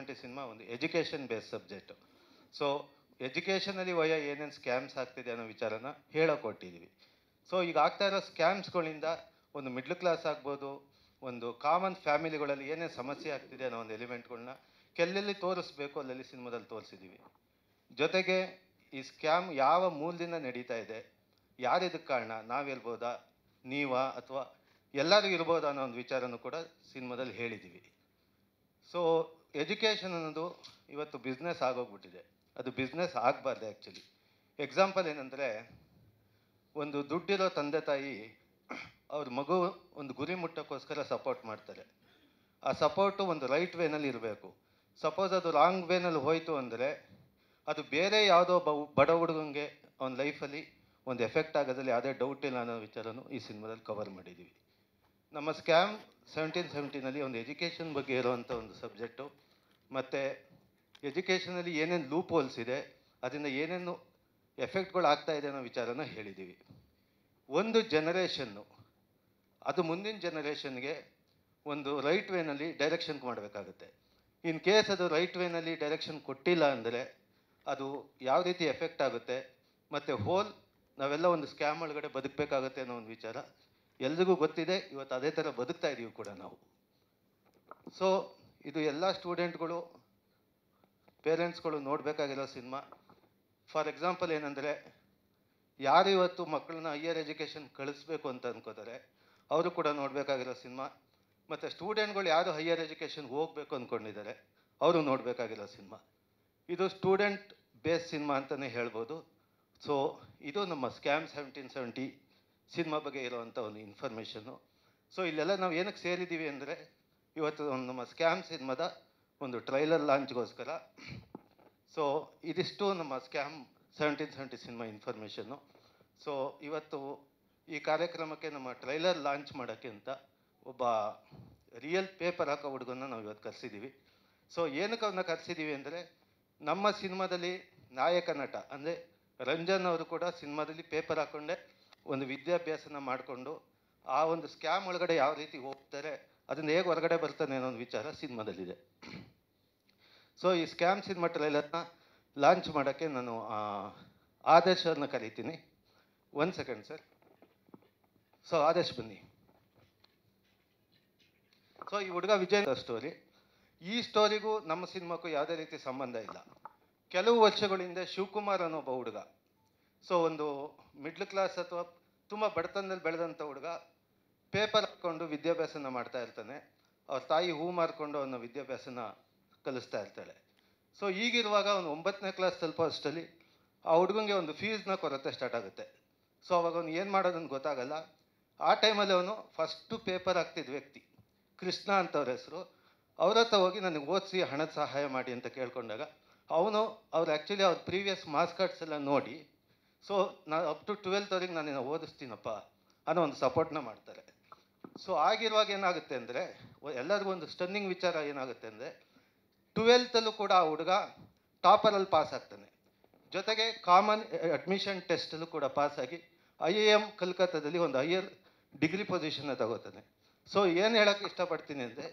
seventy cinema ಒಂದು education base subject so ಎಜುಕೇಷನಲ್ಲಿ ವಯ ಏನೇನು ಸ್ಕ್ಯಾಮ್ಸ್ ಆಗ್ತಿದೆ ಅನ್ನೋ ವಿಚಾರನ ಕೊಟ್ಟಿದ್ದೀವಿ ಸೊ ಈಗ ಆಗ್ತಾ ಇರೋ ಸ್ಕ್ಯಾಮ್ಸ್ಗಳಿಂದ ಒಂದು ಮಿಡ್ಲ್ ಕ್ಲಾಸ್ ಆಗ್ಬೋದು ಒಂದು ಕಾಮನ್ ಫ್ಯಾಮಿಲಿಗಳಲ್ಲಿ ಏನೇನು ಸಮಸ್ಯೆ ಆಗ್ತಿದೆ ಅನ್ನೋ ಒಂದು ಎಲಿಮೆಂಟ್ಗಳನ್ನ ಕೆಲ್ಲೆಲ್ಲಿ ತೋರಿಸ್ಬೇಕು ಅಲ್ಲಲ್ಲಿ ಸಿನಿಮಾದಲ್ಲಿ ತೋರಿಸಿದ್ದೀವಿ ಜೊತೆಗೆ ಈ ಸ್ಕ್ಯಾಮ್ ಯಾವ ಮೂಲದಿಂದ ನಡೀತಾ ಇದೆ ಯಾರಿದಕ್ಕೆ ಕಾರಣ ನಾವಿರ್ಬೋದಾ ನೀವಾ ಅಥವಾ ಎಲ್ಲರಿಗೂ ಇರ್ಬೋದಾ ಅನ್ನೋ ಒಂದು ವಿಚಾರನೂ ಕೂಡ ಸಿನಿಮಾದಲ್ಲಿ ಹೇಳಿದ್ದೀವಿ ಸೊ ಎಜುಕೇಷನ್ ಅನ್ನೋದು ಇವತ್ತು ಬಿಸ್ನೆಸ್ ಆಗೋಗ್ಬಿಟ್ಟಿದೆ ಅದು ಬಿಸ್ನೆಸ್ ಆಗಬಾರ್ದು ಆ್ಯಕ್ಚುಲಿ ಎಕ್ಸಾಂಪಲ್ ಏನಂದರೆ ಒಂದು ದುಡ್ಡಿರೋ ತಂದೆ ತಾಯಿ ಅವ್ರ ಮಗು ಒಂದು ಗುರಿ ಮುಟ್ಟಕ್ಕೋಸ್ಕರ ಸಪೋರ್ಟ್ ಮಾಡ್ತಾರೆ ಆ ಸಪೋರ್ಟು ಒಂದು ರೈಟ್ ವೇನಲ್ಲಿ ಇರಬೇಕು ಸಪೋಸ್ ಅದು ರಾಂಗ್ ವೇನಲ್ಲಿ ಹೋಯಿತು ಅಂದರೆ ಅದು ಬೇರೆ ಯಾವುದೋ ಬಡ ಹುಡುಗಂಗೆ ಅವ್ನ ಲೈಫಲ್ಲಿ ಒಂದು ಎಫೆಕ್ಟ್ ಆಗೋದ್ರಲ್ಲಿ ಯಾವುದೇ ಡೌಟ್ ಇಲ್ಲ ಅನ್ನೋ ವಿಚಾರನೂ ಈ ಸಿನಿಮಾದಲ್ಲಿ ಕವರ್ ಮಾಡಿದ್ದೀವಿ ನಮ್ಮ ಸ್ಕ್ಯಾಮ್ ಸೆವೆಂಟೀನ್ ಸೆವೆಂಟೀನಲ್ಲಿ ಒಂದು ಎಜುಕೇಷನ್ ಬಗ್ಗೆ ಇರುವಂಥ ಒಂದು ಸಬ್ಜೆಕ್ಟು ಮತ್ತು ಎಜುಕೇಷನಲ್ಲಿ ಏನೇನು ಲೂಪ್ ಹೋಲ್ಸ್ ಇದೆ ಅದರಿಂದ ಏನೇನು ಎಫೆಕ್ಟ್ಗಳು ಆಗ್ತಾ ಇದೆ ಅನ್ನೋ ವಿಚಾರನ ಹೇಳಿದ್ದೀವಿ ಒಂದು ಜನರೇಷನ್ನು ಅದು ಮುಂದಿನ ಜನರೇಷನ್ಗೆ ಒಂದು ರೈಟ್ ವೇನಲ್ಲಿ ಡೈರೆಕ್ಷನ್ ಮಾಡಬೇಕಾಗುತ್ತೆ ಇನ್ ಕೇಸ್ ಅದು ರೈಟ್ ವೇನಲ್ಲಿ ಡೈರೆಕ್ಷನ್ ಕೊಟ್ಟಿಲ್ಲ ಅಂದರೆ ಅದು ಯಾವ ರೀತಿ ಎಫೆಕ್ಟ್ ಆಗುತ್ತೆ ಮತ್ತು ಹೋಲ್ ನಾವೆಲ್ಲ ಒಂದು ಸ್ಕ್ಯಾಮ್ ಒಳಗಡೆ ಬದುಕಬೇಕಾಗುತ್ತೆ ಅನ್ನೋ ಒಂದು ವಿಚಾರ ಎಲ್ರಿಗೂ ಗೊತ್ತಿದೆ ಇವತ್ತು ಅದೇ ಥರ ಬದುಕ್ತಾ ಇದ್ದೀವಿ ಕೂಡ ನಾವು ಸೊ ಇದು ಎಲ್ಲ ಸ್ಟೂಡೆಂಟ್ಗಳು ಪೇರೆಂಟ್ಸ್ಗಳು ನೋಡಬೇಕಾಗಿರೋ ಸಿನಿಮಾ ಫಾರ್ ಎಕ್ಸಾಂಪಲ್ ಏನಂದರೆ ಯಾರು ಇವತ್ತು ಮಕ್ಕಳನ್ನ ಹೈಯರ್ ಎಜುಕೇಷನ್ ಕಳಿಸ್ಬೇಕು ಅಂತ ಅನ್ಕೋತಾರೆ ಅವರು ಕೂಡ ನೋಡಬೇಕಾಗಿರೋ ಸಿನಿಮಾ ಮತ್ತು ಸ್ಟೂಡೆಂಟ್ಗಳು ಯಾರು ಹೈಯರ್ ಎಜುಕೇಷನ್ ಹೋಗಬೇಕು ಅಂದ್ಕೊಂಡಿದ್ದಾರೆ ಅವರು ನೋಡಬೇಕಾಗಿರೋ ಸಿನಿಮಾ ಇದು ಸ್ಟೂಡೆಂಟ್ ಬೇಸ್ ಸಿನಿಮಾ ಅಂತಲೇ ಹೇಳ್ಬೋದು ಸೊ ಇದು ನಮ್ಮ ಸ್ಕ್ಯಾಮ್ ಸೆವೆಂಟೀನ್ ಸೆವೆಂಟಿ ಸಿನಿಮಾ ಬಗ್ಗೆ ಇರೋವಂಥ ಒಂದು ಇನ್ಫಾರ್ಮೇಷನ್ನು ಸೊ ಇಲ್ಲೆಲ್ಲ ನಾವು ಏನಕ್ಕೆ ಸೇರಿದ್ದೀವಿ ಅಂದರೆ ಇವತ್ತು ಒಂದು ನಮ್ಮ ಸ್ಕ್ಯಾಮ್ ಸಿನಿಮಾದ ಒಂದು ಟ್ರೈಲರ್ ಲಾಂಚ್ಗೋಸ್ಕರ ಸೊ ಇದಿಷ್ಟು ನಮ್ಮ ಸ್ಕ್ಯಾಮ್ ಸೆವೆಂಟೀನ್ ಸೆವೆಂಟಿ ಸಿನಿಮಾ ಇನ್ಫಾರ್ಮೇಷನ್ನು ಸೊ ಇವತ್ತು ಈ ಕಾರ್ಯಕ್ರಮಕ್ಕೆ ನಮ್ಮ ಟ್ರೈಲರ್ ಲಾಂಚ್ ಮಾಡೋಕ್ಕೆ ಅಂತ ಒಬ್ಬ ರಿಯಲ್ ಪೇಪರ್ ಹಾಕೋ ಹುಡುಗನ ನಾವು ಇವತ್ತು ಕರೆಸಿದ್ದೀವಿ ಸೊ ಏನಕ್ಕೆ ಅವನ್ನ ಕರೆಸಿದ್ದೀವಿ ಅಂದರೆ ನಮ್ಮ ಸಿನಿಮಾದಲ್ಲಿ ನಾಯಕ ನಟ ಅಂದರೆ ರಂಜನ್ ಅವರು ಕೂಡ ಸಿನಿಮಾದಲ್ಲಿ ಪೇಪರ್ ಹಾಕ್ಕೊಂಡೆ ಒಂದು ವಿದ್ಯಾಭ್ಯಾಸನ ಮಾಡಿಕೊಂಡು ಆ ಒಂದು ಸ್ಕ್ಯಾಮ್ ಒಳಗಡೆ ಯಾವ ರೀತಿ ಹೋಗ್ತಾರೆ ಅದನ್ನು ಹೇಗೆ ಹೊರಗಡೆ ಬರ್ತಾನೆ ಅನ್ನೋ ಒಂದು ವಿಚಾರ ಸಿನಿಮಾದಲ್ಲಿದೆ ಸೊ ಈ ಸ್ಕ್ಯಾಮ್ ಸಿನಿಮಾಟಲೆಲ್ಲ ಲಾಂಚ್ ಮಾಡೋಕ್ಕೆ ನಾನು ಆದೇಶವನ್ನು ಕರಿತೀನಿ ಕರೀತೀನಿ one second sir so Adesh ಬನ್ನಿ ಸೊ ಈ ಹುಡುಗ ವಿಜಯ್ ಸ್ಟೋರಿ ಈ ಸ್ಟೋರಿಗೂ ನಮ್ಮ ಸಿನಿಮಾಕ್ಕೂ ಯಾವುದೇ ರೀತಿ ಸಂಬಂಧ ಇಲ್ಲ ಕೆಲವು ವರ್ಷಗಳಿಂದ ಶಿವಕುಮಾರ್ ಅನ್ನೋ ಒಬ್ಬ ಹುಡುಗ ಸೊ ಒಂದು ಮಿಡ್ಲ್ ಕ್ಲಾಸ್ ಅಥವಾ ತುಂಬ ಬಡತನದಲ್ಲಿ ಬೆಳೆದಂಥ ಹುಡುಗ ಪೇಪರ್ ಹಾಕ್ಕೊಂಡು ವಿದ್ಯಾಭ್ಯಾಸನ ಮಾಡ್ತಾ ಇರ್ತಾನೆ ಅವ್ರ ತಾಯಿ ಹೂ ಮಾರ್ಕೊಂಡು ಅವನ ವಿದ್ಯಾಭ್ಯಾಸನ ಕಲಿಸ್ತಾ ಇರ್ತಾಳೆ ಸೊ ಈಗಿರುವಾಗ ಅವನು ಒಂಬತ್ತನೇ ಕ್ಲಾಸ್ ಸ್ವಲ್ಪ ಅಷ್ಟಲ್ಲಿ ಆ ಹುಡುಗನಿಗೆ ಒಂದು ಫೀಸ್ನ ಕೊರತೆ ಸ್ಟಾರ್ಟ್ ಆಗುತ್ತೆ ಸೊ ಅವಾಗ ಅವನು ಏನು ಮಾಡೋದನ್ನು ಗೊತ್ತಾಗಲ್ಲ ಆ ಟೈಮಲ್ಲಿ ಅವನು ಫಸ್ಟು ಪೇಪರ್ ಹಾಕ್ತಿದ್ದ ವ್ಯಕ್ತಿ ಕೃಷ್ಣ ಅಂತವ್ರ ಹೆಸರು ಅವ್ರ ಹತ್ರ ಹೋಗಿ ನನಗೆ ಓದಿಸಿ ಹಣದ ಸಹಾಯ ಮಾಡಿ ಅಂತ ಕೇಳ್ಕೊಂಡಾಗ ಅವನು ಅವ್ರು ಆ್ಯಕ್ಚುಲಿ ಅವ್ರ ಪ್ರೀವಿಯಸ್ ಮಾರ್ಕ್ಸ್ ಕಾರ್ಡ್ಸ್ ಎಲ್ಲ ನೋಡಿ ಸೊ ನಾನು ಅಪ್ ಟು ಟ್ವೆಲ್ತ್ವರೆಗೆ ನಾನು ಓದಿಸ್ತೀನಪ್ಪ ಅನ್ನೋ ಒಂದು ಸಪೋರ್ಟ್ನ ಮಾಡ್ತಾರೆ ಸೊ ಆಗಿರುವಾಗ ಏನಾಗುತ್ತೆ ಅಂದರೆ ಎಲ್ಲರಿಗೂ ಒಂದು ಸ್ಟನ್ನಿಂಗ್ ವಿಚಾರ ಏನಾಗುತ್ತೆ ಅಂದರೆ ಟ್ವೆಲ್ತಲ್ಲೂ ಕೂಡ ಆ ಹುಡುಗ ಟಾಪರಲ್ಲಿ ಪಾಸ್ ಆಗ್ತಾನೆ ಜೊತೆಗೆ ಕಾಮನ್ ಅಡ್ಮಿಷನ್ ಟೆಸ್ಟಲ್ಲೂ ಕೂಡ ಪಾಸಾಗಿ ಐ ಎ ಎಮ್ ಕಲ್ಕತ್ತಾದಲ್ಲಿ ಒಂದು ಹೈಯರ್ ಡಿಗ್ರಿ ಪೊಸಿಷನ್ನ ತಗೋತಾನೆ ಸೊ ಏನು ಹೇಳೋಕ್ಕೆ ಇಷ್ಟಪಡ್ತೀನಿ ಅಂದರೆ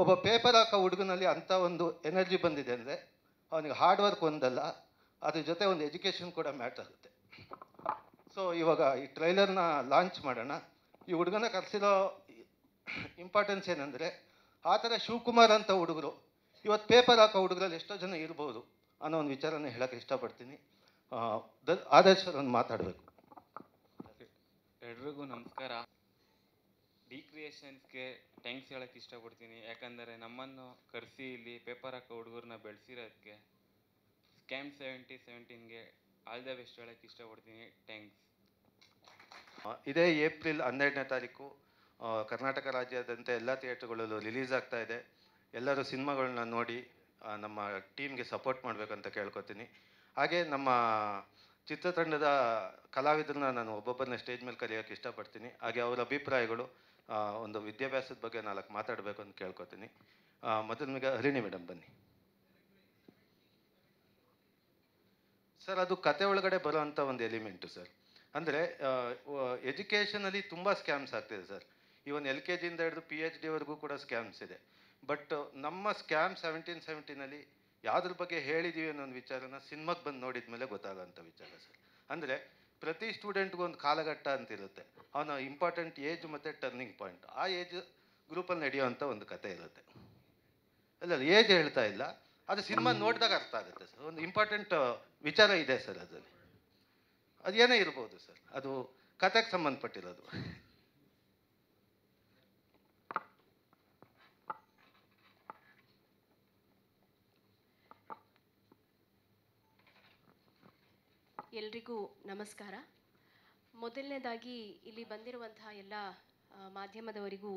ಒಬ್ಬ ಪೇಪರ್ ಹಾಕೋ ಹುಡುಗನಲ್ಲಿ ಅಂಥ ಒಂದು ಎನರ್ಜಿ ಬಂದಿದೆ ಅಂದರೆ ಅವನಿಗೆ ಹಾರ್ಡ್ ವರ್ಕ್ ಒಂದಲ್ಲ ಅದ್ರ ಜೊತೆ ಒಂದು ಎಜುಕೇಷನ್ ಕೂಡ ಮ್ಯಾಟ್ರ್ ಆಗುತ್ತೆ ಸೊ ಇವಾಗ ಈ ಟ್ರೈಲರ್ನ ಲಾಂಚ್ ಮಾಡೋಣ ಈ ಹುಡುಗನ ಕರೆಸಿರೋ ಇಂಪಾರ್ಟೆನ್ಸ್ ಏನಂದರೆ ಆ ಥರ ಶಿವಕುಮಾರ್ ಅಂತ ಹುಡುಗರು ಇವತ್ತು ಪೇಪರ್ ಹಾಕೋ ಹುಡುಗರಲ್ಲಿ ಎಷ್ಟೋ ಜನ ಇರ್ಬೋದು ಅನ್ನೋ ಒಂದು ವಿಚಾರನ ಹೇಳೋಕ್ಕೆ ಇಷ್ಟಪಡ್ತೀನಿ ದ ಒಂದು ಮಾತಾಡಬೇಕು ಎಲ್ರಿಗೂ ನಮಸ್ಕಾರ ಡಿಕ್ರಿಯೇಷನ್ಸ್ಗೆ ಥ್ಯಾಂಕ್ಸ್ ಹೇಳೋಕ್ಕೆ ಇಷ್ಟಪಡ್ತೀನಿ ಯಾಕಂದರೆ ನಮ್ಮನ್ನು ಕರೆಸಿ ಇಲ್ಲಿ ಪೇಪರ್ ಹಾಕೋ ಹುಡುಗರನ್ನ ಬೆಳೆಸಿರೋದಕ್ಕೆ ಸ್ಕ್ಯಾಮ್ ಸೆವೆಂಟಿ ಸೆವೆಂಟೀನ್ಗೆ ಆಲ್ ದ ಬೆಸ್ಟ್ ಹೇಳಕ್ಕೆ ಇಷ್ಟಪಡ್ತೀನಿ ಥ್ಯಾಂಕ್ಸ್ ಇದೇ ಏಪ್ರಿಲ್ ಹನ್ನೆರಡನೇ ತಾರೀಕು ಕರ್ನಾಟಕ ರಾಜ್ಯಾದ್ಯಂತ ಎಲ್ಲ ಥಿಯೇಟರ್ಗಳಲ್ಲೂ ರಿಲೀಸ್ ಆಗ್ತಾ ಇದೆ ಎಲ್ಲರೂ ಸಿನಿಮಾಗಳನ್ನ ನೋಡಿ ನಮ್ಮ ಟೀಮ್ಗೆ ಸಪೋರ್ಟ್ ಮಾಡಬೇಕಂತ ಕೇಳ್ಕೊತೀನಿ ಹಾಗೆ ನಮ್ಮ ಚಿತ್ರತಂಡದ ಕಲಾವಿದರನ್ನ ನಾನು ಒಬ್ಬೊಬ್ಬರನ್ನ ಸ್ಟೇಜ್ ಮೇಲೆ ಕಲಿಯೋಕ್ಕೆ ಇಷ್ಟಪಡ್ತೀನಿ ಹಾಗೆ ಅವರ ಅಭಿಪ್ರಾಯಗಳು ಒಂದು ವಿದ್ಯಾಭ್ಯಾಸದ ಬಗ್ಗೆ ನಾಲ್ಕು ಮಾತಾಡಬೇಕು ಅಂತ ಕೇಳ್ಕೊತೀನಿ ಮೊದಲನಿಗೆ ಹರಿಣಿ ಮೇಡಮ್ ಬನ್ನಿ ಸರ್ ಅದು ಕತೆ ಒಳಗಡೆ ಬರುವಂಥ ಒಂದು ಎಲಿಮೆಂಟು ಸರ್ ಅಂದರೆ ಎಜುಕೇಷನಲ್ಲಿ ತುಂಬ ಸ್ಕ್ಯಾಮ್ಸ್ ಆಗ್ತಿದೆ ಸರ್ ಇವನ್ ಎಲ್ ಕೆ ಜಿಯಿಂದ ಹಿಡಿದು ಪಿ ಎಚ್ ಡಿವರೆಗೂ ಕೂಡ ಸ್ಕ್ಯಾಮ್ಸ್ ಇದೆ ಬಟ್ ನಮ್ಮ ಸ್ಕ್ಯಾಮ್ ಸೆವೆಂಟೀನ್ ಸೆವೆಂಟೀನಲ್ಲಿ ಯಾವುದ್ರ ಬಗ್ಗೆ ಹೇಳಿದೀವಿ ಅನ್ನೋ ಒಂದು ವಿಚಾರನ ಸಿನಿಮಾಗೆ ಬಂದು ನೋಡಿದ ಮೇಲೆ ಗೊತ್ತಾಗೋಂಥ ವಿಚಾರ ಸರ್ ಅಂದರೆ ಪ್ರತಿ ಸ್ಟೂಡೆಂಟ್ಗೂ ಒಂದು ಕಾಲಘಟ್ಟ ಅಂತಿರುತ್ತೆ ಅವನ ಇಂಪಾರ್ಟೆಂಟ್ ಏಜ್ ಮತ್ತು ಟರ್ನಿಂಗ್ ಪಾಯಿಂಟ್ ಆ ಏಜ್ ಗ್ರೂಪಲ್ಲಿ ನಡೆಯುವಂಥ ಒಂದು ಕತೆ ಇರುತ್ತೆ ಅಲ್ಲ ಏಜ್ ಹೇಳ್ತಾ ಇಲ್ಲ ಅದು ಸಿನಿಮಾ ನೋಡಿದಾಗ ಅರ್ಥ ಆಗುತ್ತೆ ಸರ್ ಒಂದು ಇಂಪಾರ್ಟೆಂಟ್ ವಿಚಾರ ಇದೆ ಸರ್ ಅದರಲ್ಲಿ ಅದು ಅದೇನೇ ಇರ್ಬೋದು ಸರ್ ಅದು ಕಥೆಗೆ ಸಂಬಂಧಪಟ್ಟಿರೋದು ಎಲ್ರಿಗೂ ನಮಸ್ಕಾರ ಮೊದಲನೇದಾಗಿ ಇಲ್ಲಿ ಬಂದಿರುವಂತಹ ಎಲ್ಲ ಮಾಧ್ಯಮದವರಿಗೂ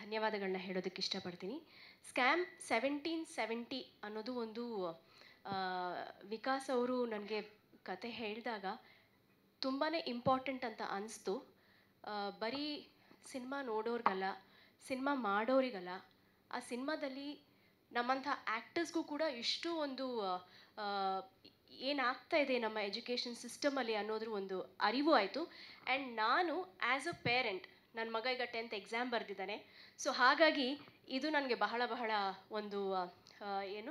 ಧನ್ಯವಾದಗಳನ್ನ ಹೇಳೋದಕ್ಕೆ ಇಷ್ಟಪಡ್ತೀನಿ ಸ್ಕ್ಯಾಮ್ ಸೆವೆಂಟೀನ್ ಸೆವೆಂಟಿ ಅನ್ನೋದು ಒಂದು ವಿಕಾಸ್ ಅವರು ನನಗೆ ಕತೆ ಹೇಳಿದಾಗ ತುಂಬಾ ಇಂಪಾರ್ಟೆಂಟ್ ಅಂತ ಅನಿಸ್ತು ಬರೀ ಸಿನಿಮಾ ನೋಡೋರಿಗಲ್ಲ ಸಿನಿಮಾ ಮಾಡೋರಿಗಲ್ಲ ಆ ಸಿನಿಮಾದಲ್ಲಿ ನಮ್ಮಂಥ ಆ್ಯಕ್ಟರ್ಸ್ಗೂ ಕೂಡ ಇಷ್ಟು ಒಂದು ಏನಾಗ್ತಾ ಇದೆ ನಮ್ಮ ಎಜುಕೇಷನ್ ಸಿಸ್ಟಮಲ್ಲಿ ಅನ್ನೋದ್ರ ಒಂದು ಅರಿವು ಆಯಿತು ಆ್ಯಂಡ್ ನಾನು ಆ್ಯಸ್ ಅ ಪೇರೆಂಟ್ ನನ್ನ ಮಗ ಈಗ ಟೆಂತ್ ಎಕ್ಸಾಮ್ ಬರೆದಿದ್ದಾನೆ ಸೊ ಹಾಗಾಗಿ ಇದು ನನಗೆ ಬಹಳ ಬಹಳ ಒಂದು ಏನು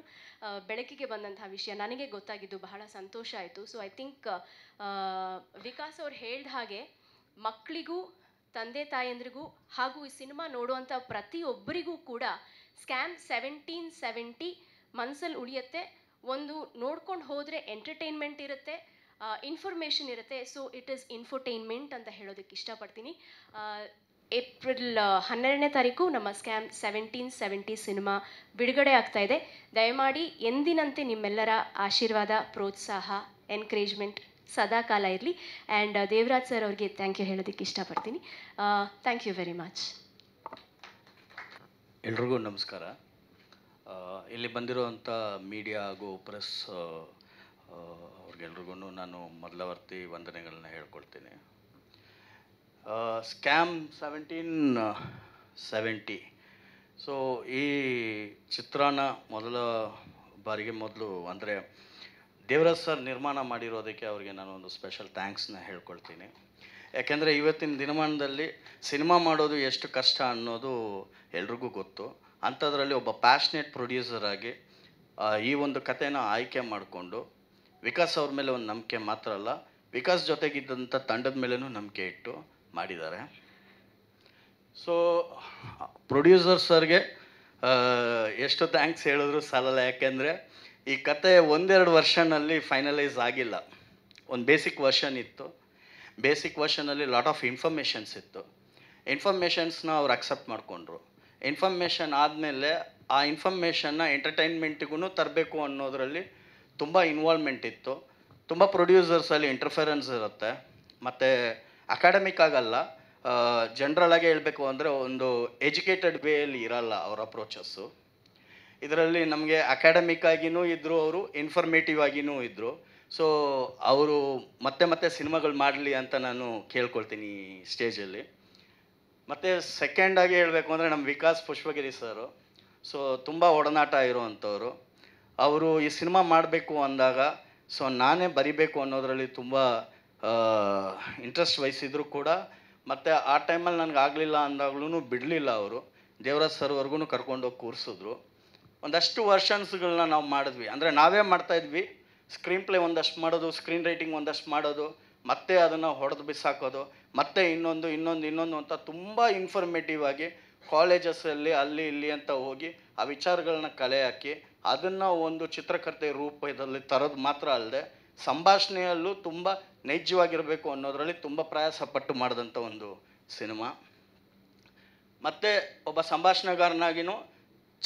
ಬೆಳಕಿಗೆ ಬಂದಂತಹ ವಿಷಯ ನನಗೆ ಗೊತ್ತಾಗಿದ್ದು ಬಹಳ ಸಂತೋಷ ಆಯಿತು ಸೊ ಐ ಥಿಂಕ್ ವಿಕಾಸ್ ಅವ್ರು ಹೇಳ್ದ ಹಾಗೆ ಮಕ್ಕಳಿಗೂ ತಂದೆ ತಾಯಂದ್ರಿಗೂ ಹಾಗೂ ಈ ಸಿನಿಮಾ ನೋಡುವಂಥ ಪ್ರತಿಯೊಬ್ಬರಿಗೂ ಕೂಡ ಸ್ಕ್ಯಾಮ್ ಸೆವೆಂಟೀನ್ ಸೆವೆಂಟಿ ಮನಸ್ಸಲ್ಲಿ ಉಳಿಯುತ್ತೆ ಒಂದು ನೋಡ್ಕೊಂಡು ಹೋದರೆ ಎಂಟರ್ಟೈನ್ಮೆಂಟ್ ಇರುತ್ತೆ ಇನ್ಫಾರ್ಮೇಷನ್ ಇರುತ್ತೆ ಸೊ ಇಟ್ ಇಸ್ ಇನ್ಫೋಟೈನ್ಮೆಂಟ್ ಅಂತ ಹೇಳೋದಕ್ಕೆ ಇಷ್ಟಪಡ್ತೀನಿ ಏಪ್ರಿಲ್ ಹನ್ನೆರಡನೇ ತಾರೀಕು ನಮ್ಮ ಸ್ಕ್ಯಾಮ್ ಸೆವೆಂಟೀನ್ ಸೆವೆಂಟಿ ಸಿನಿಮಾ ಬಿಡುಗಡೆ ಆಗ್ತಾ ಇದೆ ದಯಮಾಡಿ ಎಂದಿನಂತೆ ನಿಮ್ಮೆಲ್ಲರ ಆಶೀರ್ವಾದ ಪ್ರೋತ್ಸಾಹ ಎನ್ಕರೇಜ್ಮೆಂಟ್ ಸದಾ ಕಾಲ ಇರಲಿ ಆ್ಯಂಡ್ ದೇವರಾಜ್ ಸರ್ ಅವ್ರಿಗೆ ಥ್ಯಾಂಕ್ ಯು ಹೇಳೋದಕ್ಕೆ ಇಷ್ಟಪಡ್ತೀನಿ ಥ್ಯಾಂಕ್ ಯು ವೆರಿ ಮಚ್ ಎಲ್ರಿಗೂ ನಮಸ್ಕಾರ ಇಲ್ಲಿ ಬಂದಿರುವಂಥ ಮೀಡಿಯಾ ಹಾಗೂ ಪ್ರೆಸ್ ಎಲ್ರಿಗೂ ನಾನು ಮೊದಲವರ್ತಿ ವಂದನೆಗಳನ್ನ ಹೇಳ್ಕೊಳ್ತೀನಿ ಸ್ಕ್ಯಾಮ್ ಸೆವೆಂಟೀನ್ ಸೆವೆಂಟಿ ಸೊ ಈ ಚಿತ್ರಾನ ಮೊದಲ ಬಾರಿಗೆ ಮೊದಲು ಅಂದರೆ ದೇವರಾಜ್ ಸರ್ ನಿರ್ಮಾಣ ಮಾಡಿರೋದಕ್ಕೆ ಅವರಿಗೆ ನಾನು ಒಂದು ಸ್ಪೆಷಲ್ ಥ್ಯಾಂಕ್ಸ್ನ ಹೇಳ್ಕೊಳ್ತೀನಿ ಯಾಕೆಂದರೆ ಇವತ್ತಿನ ದಿನಮಾನದಲ್ಲಿ ಸಿನಿಮಾ ಮಾಡೋದು ಎಷ್ಟು ಕಷ್ಟ ಅನ್ನೋದು ಎಲ್ರಿಗೂ ಗೊತ್ತು ಅಂಥದ್ರಲ್ಲಿ ಒಬ್ಬ ಪ್ಯಾಷ್ನೇಟ್ ಪ್ರೊಡ್ಯೂಸರ್ ಆಗಿ ಈ ಒಂದು ಕಥೆನ ಆಯ್ಕೆ ಮಾಡಿಕೊಂಡು ವಿಕಾಸ್ ಅವ್ರ ಮೇಲೆ ಒಂದು ನಂಬಿಕೆ ಮಾತ್ರ ಅಲ್ಲ ವಿಕಾಸ್ ಜೊತೆಗಿದ್ದಂಥ ತಂಡದ ಮೇಲೂ ನಂಬಿಕೆ ಇಟ್ಟು ಮಾಡಿದ್ದಾರೆ ಸೊ ಪ್ರೊಡ್ಯೂಸರ್ ಸರ್ಗೆ ಎಷ್ಟು ಥ್ಯಾಂಕ್ಸ್ ಹೇಳಿದ್ರು ಸಾಲಲ್ಲ ಯಾಕೆಂದರೆ ಈ ಕತೆ ಒಂದೆರಡು ವರ್ಷನಲ್ಲಿ ಫೈನಲೈಸ್ ಆಗಿಲ್ಲ ಒಂದು ಬೇಸಿಕ್ ವರ್ಷನ್ ಇತ್ತು ಬೇಸಿಕ್ ವರ್ಷನಲ್ಲಿ ಲಾಟ್ ಆಫ್ ಇನ್ಫಾರ್ಮೇಷನ್ಸ್ ಇತ್ತು ಇನ್ಫಾರ್ಮೇಷನ್ಸ್ನ ಅವ್ರು ಅಕ್ಸೆಪ್ಟ್ ಮಾಡಿಕೊಂಡ್ರು ಇನ್ಫಾರ್ಮೇಷನ್ ಆದಮೇಲೆ ಆ ಇನ್ಫಾರ್ಮೇಷನ್ನ ಎಂಟರ್ಟೈನ್ಮೆಂಟಿಗೂ ತರಬೇಕು ಅನ್ನೋದರಲ್ಲಿ ತುಂಬ ಇನ್ವಾಲ್ವ್ಮೆಂಟ್ ಇತ್ತು ತುಂಬ ಪ್ರೊಡ್ಯೂಸರ್ಸಲ್ಲಿ ಇಂಟರ್ಫೆರೆನ್ಸ್ ಇರುತ್ತೆ ಮತ್ತು ಅಕಾಡೆಮಿಕ್ ಆಗಲ್ಲ ಜನರಲ್ ಆಗಿ ಹೇಳಬೇಕು ಅಂದರೆ ಒಂದು ಎಜುಕೇಟೆಡ್ ವೇಯಲ್ಲಿ ಇರಲ್ಲ ಅವ್ರ ಅಪ್ರೋಚಸ್ಸು ಇದರಲ್ಲಿ ನಮಗೆ ಅಕಾಡೆಮಿಕ್ ಆಗಿನೂ ಇದ್ದರು ಅವರು ಇನ್ಫಾರ್ಮೇಟಿವ್ ಆಗಿನೂ ಇದ್ದರು ಸೊ ಅವರು ಮತ್ತೆ ಮತ್ತೆ ಸಿನಿಮಾಗಳು ಮಾಡಲಿ ಅಂತ ನಾನು ಕೇಳ್ಕೊಳ್ತೀನಿ ಸ್ಟೇಜಲ್ಲಿ ಮತ್ತು ಸೆಕೆಂಡಾಗಿ ಹೇಳಬೇಕು ಅಂದರೆ ನಮ್ಮ ವಿಕಾಸ್ ಪುಷ್ಪಗಿರಿ ಸರು ಸೊ ತುಂಬ ಒಡನಾಟ ಇರುವಂಥವ್ರು ಅವರು ಈ ಸಿನಿಮಾ ಮಾಡಬೇಕು ಅಂದಾಗ ಸೊ ನಾನೇ ಬರಿಬೇಕು ಅನ್ನೋದರಲ್ಲಿ ತುಂಬ ಇಂಟ್ರೆಸ್ಟ್ ವಹಿಸಿದ್ರು ಕೂಡ ಮತ್ತು ಆ ಟೈಮಲ್ಲಿ ನನಗೆ ಆಗಲಿಲ್ಲ ಅಂದಾಗ್ಲೂ ಬಿಡಲಿಲ್ಲ ಅವರು ದೇವರಾಜ್ ಸರ್ವರ್ಗೂ ಕರ್ಕೊಂಡೋಗಿ ಕೂರಿಸಿದ್ರು ಒಂದಷ್ಟು ವರ್ಷನ್ಸ್ಗಳನ್ನ ನಾವು ಮಾಡಿದ್ವಿ ಅಂದರೆ ನಾವೇ ಮಾಡ್ತಾಯಿದ್ವಿ ಸ್ಕ್ರೀನ್ ಪ್ಲೇ ಒಂದಷ್ಟು ಮಾಡೋದು ಸ್ಕ್ರೀನ್ ರೈಟಿಂಗ್ ಒಂದಷ್ಟು ಮಾಡೋದು ಮತ್ತೆ ಅದನ್ನು ಹೊಡೆದು ಬಿಸಾಕೋದು ಮತ್ತೆ ಇನ್ನೊಂದು ಇನ್ನೊಂದು ಇನ್ನೊಂದು ಅಂತ ತುಂಬ ಇನ್ಫಾರ್ಮೇಟಿವ್ ಆಗಿ ಕಾಲೇಜಸ್ಸಲ್ಲಿ ಅಲ್ಲಿ ಇಲ್ಲಿ ಅಂತ ಹೋಗಿ ಆ ವಿಚಾರಗಳನ್ನ ಕಲೆ ಹಾಕಿ ಅದನ್ನು ಒಂದು ಚಿತ್ರಕರ್ತೆಯ ರೂಪದಲ್ಲಿ ತರೋದು ಮಾತ್ರ ಅಲ್ಲದೆ ಸಂಭಾಷಣೆಯಲ್ಲೂ ತುಂಬ ನೈಜವಾಗಿರಬೇಕು ಅನ್ನೋದರಲ್ಲಿ ತುಂಬ ಪ್ರಯಾಸ ಪಟ್ಟು ಮಾಡಿದಂಥ ಒಂದು ಸಿನಿಮಾ ಮತ್ತು ಒಬ್ಬ ಸಂಭಾಷಣೆಗಾರನಾಗಿನೂ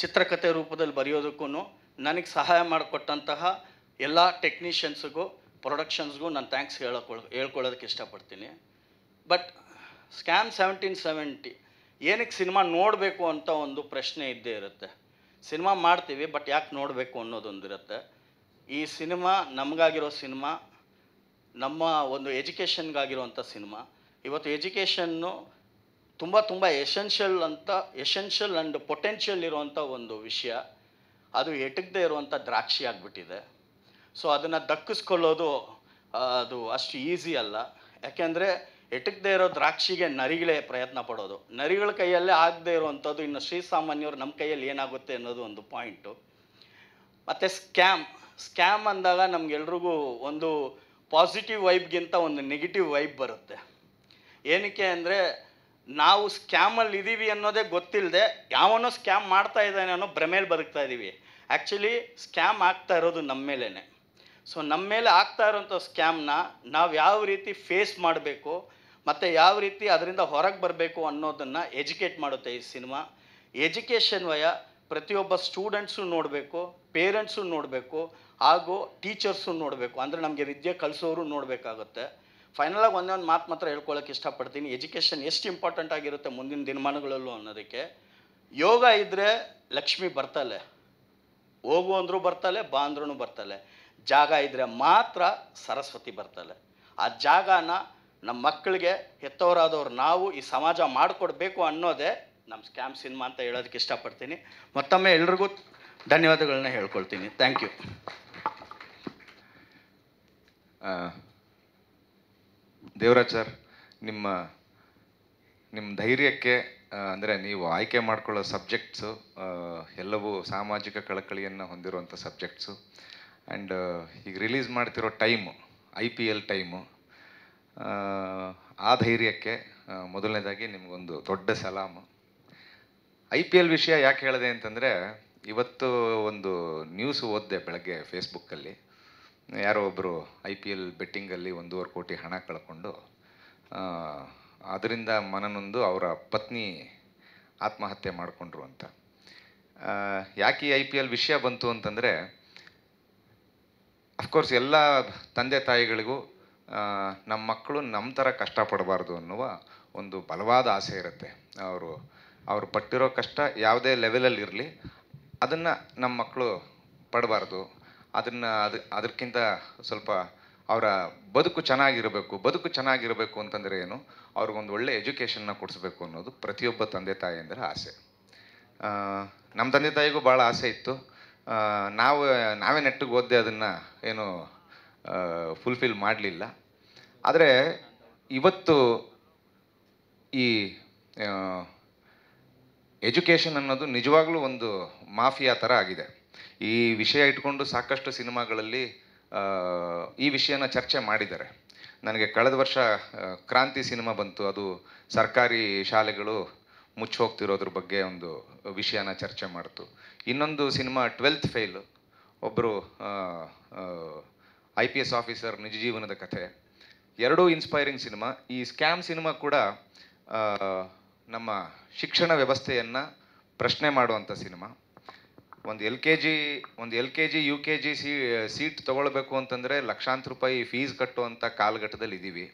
ಚಿತ್ರಕಥೆ ರೂಪದಲ್ಲಿ ಬರೆಯೋದಕ್ಕೂ ನನಗೆ ಸಹಾಯ ಮಾಡಿಕೊಟ್ಟಂತಹ ಎಲ್ಲ ಟೆಕ್ನಿಷಿಯನ್ಸ್ಗೂ ಪ್ರೊಡಕ್ಷನ್ಸ್ಗೂ ನಾನು ಥ್ಯಾಂಕ್ಸ್ ಹೇಳೋಕೊಳ್ ಹೇಳ್ಕೊಳ್ಳೋದಕ್ಕೆ ಇಷ್ಟಪಡ್ತೀನಿ ಬಟ್ ಸ್ಕ್ಯಾಮ್ ಸೆವೆಂಟೀನ್ ಸೆವೆಂಟಿ ಏನಕ್ಕೆ ಸಿನಿಮಾ ನೋಡಬೇಕು ಅಂತ ಒಂದು ಪ್ರಶ್ನೆ ಇದ್ದೇ ಇರುತ್ತೆ ಸಿನಿಮಾ ಮಾಡ್ತೀವಿ ಬಟ್ ಯಾಕೆ ನೋಡಬೇಕು ಅನ್ನೋದೊಂದಿರುತ್ತೆ ಈ ಸಿನಿಮಾ ನಮಗಾಗಿರೋ ಸಿನಿಮಾ ನಮ್ಮ ಒಂದು ಎಜುಕೇಷನ್ಗಾಗಿರುವಂಥ ಸಿನಿಮಾ ಇವತ್ತು ಎಜುಕೇಷನ್ನು ತುಂಬ ತುಂಬ ಎಸೆನ್ಷಿಯಲ್ ಅಂತ ಎಸೆನ್ಷಿಯಲ್ ಆ್ಯಂಡ್ ಪೊಟೆನ್ಷಿಯಲ್ ಇರುವಂಥ ಒಂದು ವಿಷಯ ಅದು ಎಟಕದೇ ಇರುವಂಥ ದ್ರಾಕ್ಷಿ ಆಗಿಬಿಟ್ಟಿದೆ ಸೊ ಅದನ್ನು ದಕ್ಕಿಸ್ಕೊಳ್ಳೋದು ಅದು ಅಷ್ಟು ಈಸಿ ಅಲ್ಲ ಯಾಕೆಂದರೆ ಎಟಕ್ದೇ ಇರೋ ದ್ರಾಕ್ಷಿಗೆ ನರಿಗಳೇ ಪ್ರಯತ್ನ ಪಡೋದು ನರಿಗಳ ಕೈಯಲ್ಲೇ ಆಗದೆ ಇರುವಂಥದ್ದು ಇನ್ನು ಶ್ರೀಸಾಮಾನ್ಯವ್ರು ನಮ್ಮ ಕೈಯಲ್ಲಿ ಏನಾಗುತ್ತೆ ಅನ್ನೋದು ಒಂದು ಪಾಯಿಂಟು ಮತ್ತು ಸ್ಕ್ಯಾಮ್ ಸ್ಕ್ಯಾಮ್ ಅಂದಾಗ ನಮಗೆಲ್ರಿಗೂ ಒಂದು ಪಾಸಿಟಿವ್ ವೈಬ್ಗಿಂತ ಒಂದು ನೆಗೆಟಿವ್ ವೈಬ್ ಬರುತ್ತೆ ಏನಕ್ಕೆ ಅಂದರೆ ನಾವು ಸ್ಕ್ಯಾಮಲ್ಲಿ ಇದ್ದೀವಿ ಅನ್ನೋದೇ ಗೊತ್ತಿಲ್ಲದೆ ಯಾವನೋ ಸ್ಕ್ಯಾಮ್ ಮಾಡ್ತಾ ಇದ್ದಾನೆ ಅನ್ನೋ ಭ್ರಮೇಲಿ ಬದುಕ್ತಾ ಇದ್ದೀವಿ ಆ್ಯಕ್ಚುಲಿ ಸ್ಕ್ಯಾಮ್ ಆಗ್ತಾ ಇರೋದು ನಮ್ಮ ಮೇಲೇ ಸೊ ನಮ್ಮ ಮೇಲೆ ಆಗ್ತಾ ಇರೋಂಥ ಸ್ಕ್ಯಾಮ್ನ ನಾವು ಯಾವ ರೀತಿ ಫೇಸ್ ಮಾಡಬೇಕು ಮತ್ತು ಯಾವ ರೀತಿ ಅದರಿಂದ ಹೊರಗೆ ಬರಬೇಕು ಅನ್ನೋದನ್ನು ಎಜುಕೇಟ್ ಮಾಡುತ್ತೆ ಈ ಸಿನಿಮಾ ಎಜುಕೇಷನ್ ವಯ ಪ್ರತಿಯೊಬ್ಬ ಸ್ಟೂಡೆಂಟ್ಸು ನೋಡಬೇಕು ಪೇರೆಂಟ್ಸು ನೋಡಬೇಕು ಹಾಗೂ ಟೀಚರ್ಸು ನೋಡಬೇಕು ಅಂದರೆ ನಮಗೆ ವಿದ್ಯೆ ಕಲಿಸೋರು ನೋಡಬೇಕಾಗುತ್ತೆ ಫೈನಲಾಗಿ ಒಂದೊಂದು ಮಾತು ಮಾತ್ರ ಹೇಳ್ಕೊಳ್ಳೋಕೆ ಇಷ್ಟಪಡ್ತೀನಿ ಎಜುಕೇಷನ್ ಎಷ್ಟು ಇಂಪಾರ್ಟೆಂಟ್ ಆಗಿರುತ್ತೆ ಮುಂದಿನ ದಿನಮಾನಗಳಲ್ಲೂ ಅನ್ನೋದಕ್ಕೆ ಯೋಗ ಇದ್ದರೆ ಲಕ್ಷ್ಮಿ ಬರ್ತಾಳೆ ಹೋಗು ಅಂದರೂ ಬರ್ತಾಳೆ ಬಾ ಅಂದ್ರೂ ಬರ್ತಾಳೆ ಜಾಗ ಇದ್ದರೆ ಮಾತ್ರ ಸರಸ್ವತಿ ಬರ್ತಾಳೆ ಆ ಜಾಗನ ನಮ್ಮ ಮಕ್ಕಳಿಗೆ ಹೆತ್ತವರಾದವ್ರು ನಾವು ಈ ಸಮಾಜ ಮಾಡಿಕೊಡ್ಬೇಕು ಅನ್ನೋದೇ ನಮ್ಮ ಸ್ಕ್ಯಾಮ್ ಸಿನಿಮಾ ಅಂತ ಹೇಳೋದಕ್ಕೆ ಇಷ್ಟಪಡ್ತೀನಿ ಮತ್ತೊಮ್ಮೆ ಎಲ್ರಿಗೂ ಧನ್ಯವಾದಗಳನ್ನ ಹೇಳ್ಕೊಳ್ತೀನಿ ಥ್ಯಾಂಕ್ ಯು ದೇವರಾಜ್ ಸರ್ ನಿಮ್ಮ ನಿಮ್ಮ ಧೈರ್ಯಕ್ಕೆ ಅಂದರೆ ನೀವು ಆಯ್ಕೆ ಮಾಡ್ಕೊಳ್ಳೋ ಸಬ್ಜೆಕ್ಟ್ಸು ಎಲ್ಲವೂ ಸಾಮಾಜಿಕ ಕಳಕಳಿಯನ್ನು ಹೊಂದಿರುವಂಥ ಸಬ್ಜೆಕ್ಟ್ಸು ಆ್ಯಂಡ್ ಈಗ ರಿಲೀಸ್ ಮಾಡ್ತಿರೋ time I P L time ಆ ಧೈರ್ಯಕ್ಕೆ ಮೊದಲನೇದಾಗಿ ನಿಮಗೊಂದು ದೊಡ್ಡ ಸಲಾಮು ಐ ಪಿ ಎಲ್ ವಿಷಯ ಯಾಕೆ ಹೇಳಿದೆ ಅಂತಂದರೆ ಇವತ್ತು ಒಂದು ನ್ಯೂಸ್ ಓದಿದೆ ಬೆಳಗ್ಗೆ ಫೇಸ್ಬುಕ್ಕಲ್ಲಿ ಯಾರೋ ಒಬ್ಬರು ಐ ಪಿ ಎಲ್ ಬೆಟ್ಟಿಂಗಲ್ಲಿ ಒಂದೂವರೆ ಕೋಟಿ ಹಣ ಕಳ್ಕೊಂಡು ಅದರಿಂದ ಮನನೊಂದು ಅವರ ಪತ್ನಿ ಆತ್ಮಹತ್ಯೆ ಮಾಡಿಕೊಂಡ್ರು ಅಂತ ಯಾಕೆ ಐ ಪಿ ಎಲ್ ವಿಷಯ ಬಂತು ಅಂತಂದರೆ ಅಫ್ಕೋರ್ಸ್ ಎಲ್ಲ ತಂದೆ ತಾಯಿಗಳಿಗೂ ನಮ್ಮ ಮಕ್ಕಳು ನಮ್ಮ ಥರ ಕಷ್ಟಪಡಬಾರ್ದು ಅನ್ನುವ ಒಂದು ಬಲವಾದ ಆಸೆ ಇರುತ್ತೆ ಅವರು ಅವರು ಪಟ್ಟಿರೋ ಕಷ್ಟ ಯಾವುದೇ ಲೆವೆಲಲ್ಲಿ ಇರಲಿ ಅದನ್ನು ನಮ್ಮ ಮಕ್ಕಳು ಪಡಬಾರ್ದು ಅದನ್ನು ಅದು ಅದಕ್ಕಿಂತ ಸ್ವಲ್ಪ ಅವರ ಬದುಕು ಚೆನ್ನಾಗಿರಬೇಕು ಬದುಕು ಚೆನ್ನಾಗಿರಬೇಕು ಅಂತಂದರೆ ಏನು ಅವ್ರಿಗೊಂದು ಒಳ್ಳೆ ಎಜುಕೇಷನ್ನ ಕೊಡಿಸ್ಬೇಕು ಅನ್ನೋದು ಪ್ರತಿಯೊಬ್ಬ ತಂದೆ ತಾಯಿ ಅಂದರೆ ಆಸೆ ನಮ್ಮ ತಂದೆ ತಾಯಿಗೂ ಭಾಳ ಆಸೆ ಇತ್ತು ನಾವು ನಾವೇ ನೆಟ್ಟಿಗೆ ಓದ್ದೆ ಅದನ್ನು ಏನು ಫುಲ್ಫಿಲ್ ಮಾಡಲಿಲ್ಲ ಆದರೆ ಇವತ್ತು ಈ ಎಜುಕೇಷನ್ ಅನ್ನೋದು ನಿಜವಾಗ್ಲೂ ಒಂದು ಮಾಫಿಯಾ ಥರ ಆಗಿದೆ ಈ ವಿಷಯ ಇಟ್ಕೊಂಡು ಸಾಕಷ್ಟು ಸಿನಿಮಾಗಳಲ್ಲಿ ಈ ವಿಷಯನ ಚರ್ಚೆ ಮಾಡಿದ್ದಾರೆ ನನಗೆ ಕಳೆದ ವರ್ಷ ಕ್ರಾಂತಿ ಸಿನಿಮಾ ಬಂತು ಅದು ಸರ್ಕಾರಿ ಶಾಲೆಗಳು ಮುಚ್ಚಿ ಹೋಗ್ತಿರೋದ್ರ ಬಗ್ಗೆ ಒಂದು ವಿಷಯನ ಚರ್ಚೆ ಮಾಡ್ತು ಇನ್ನೊಂದು ಸಿನಿಮಾ ಟ್ವೆಲ್ತ್ ಫೇಲು ಒಬ್ಬರು ಐ ಪಿ ಎಸ್ ಆಫೀಸರ್ ನಿಜ ಜೀವನದ ಕಥೆ ಎರಡೂ ಇನ್ಸ್ಪೈರಿಂಗ್ ಸಿನಿಮಾ ಈ ಸ್ಕ್ಯಾಮ್ ಸಿನಿಮಾ ಕೂಡ ನಮ್ಮ ಶಿಕ್ಷಣ ವ್ಯವಸ್ಥೆಯನ್ನು ಪ್ರಶ್ನೆ ಮಾಡುವಂಥ ಸಿನಿಮಾ ಒಂದು ಎಲ್ ಕೆ ಜಿ ಒಂದು L K G U K G C seat ತೊಗೊಳ್ಬೇಕು ಅಂತಂದರೆ ಲಕ್ಷಾಂತರ ರೂಪಾಯಿ ಫೀಸ್ ಕಟ್ಟುವಂಥ ಕಾಲಘಟ್ಟದಲ್ಲಿ ಇದ್ದೀವಿ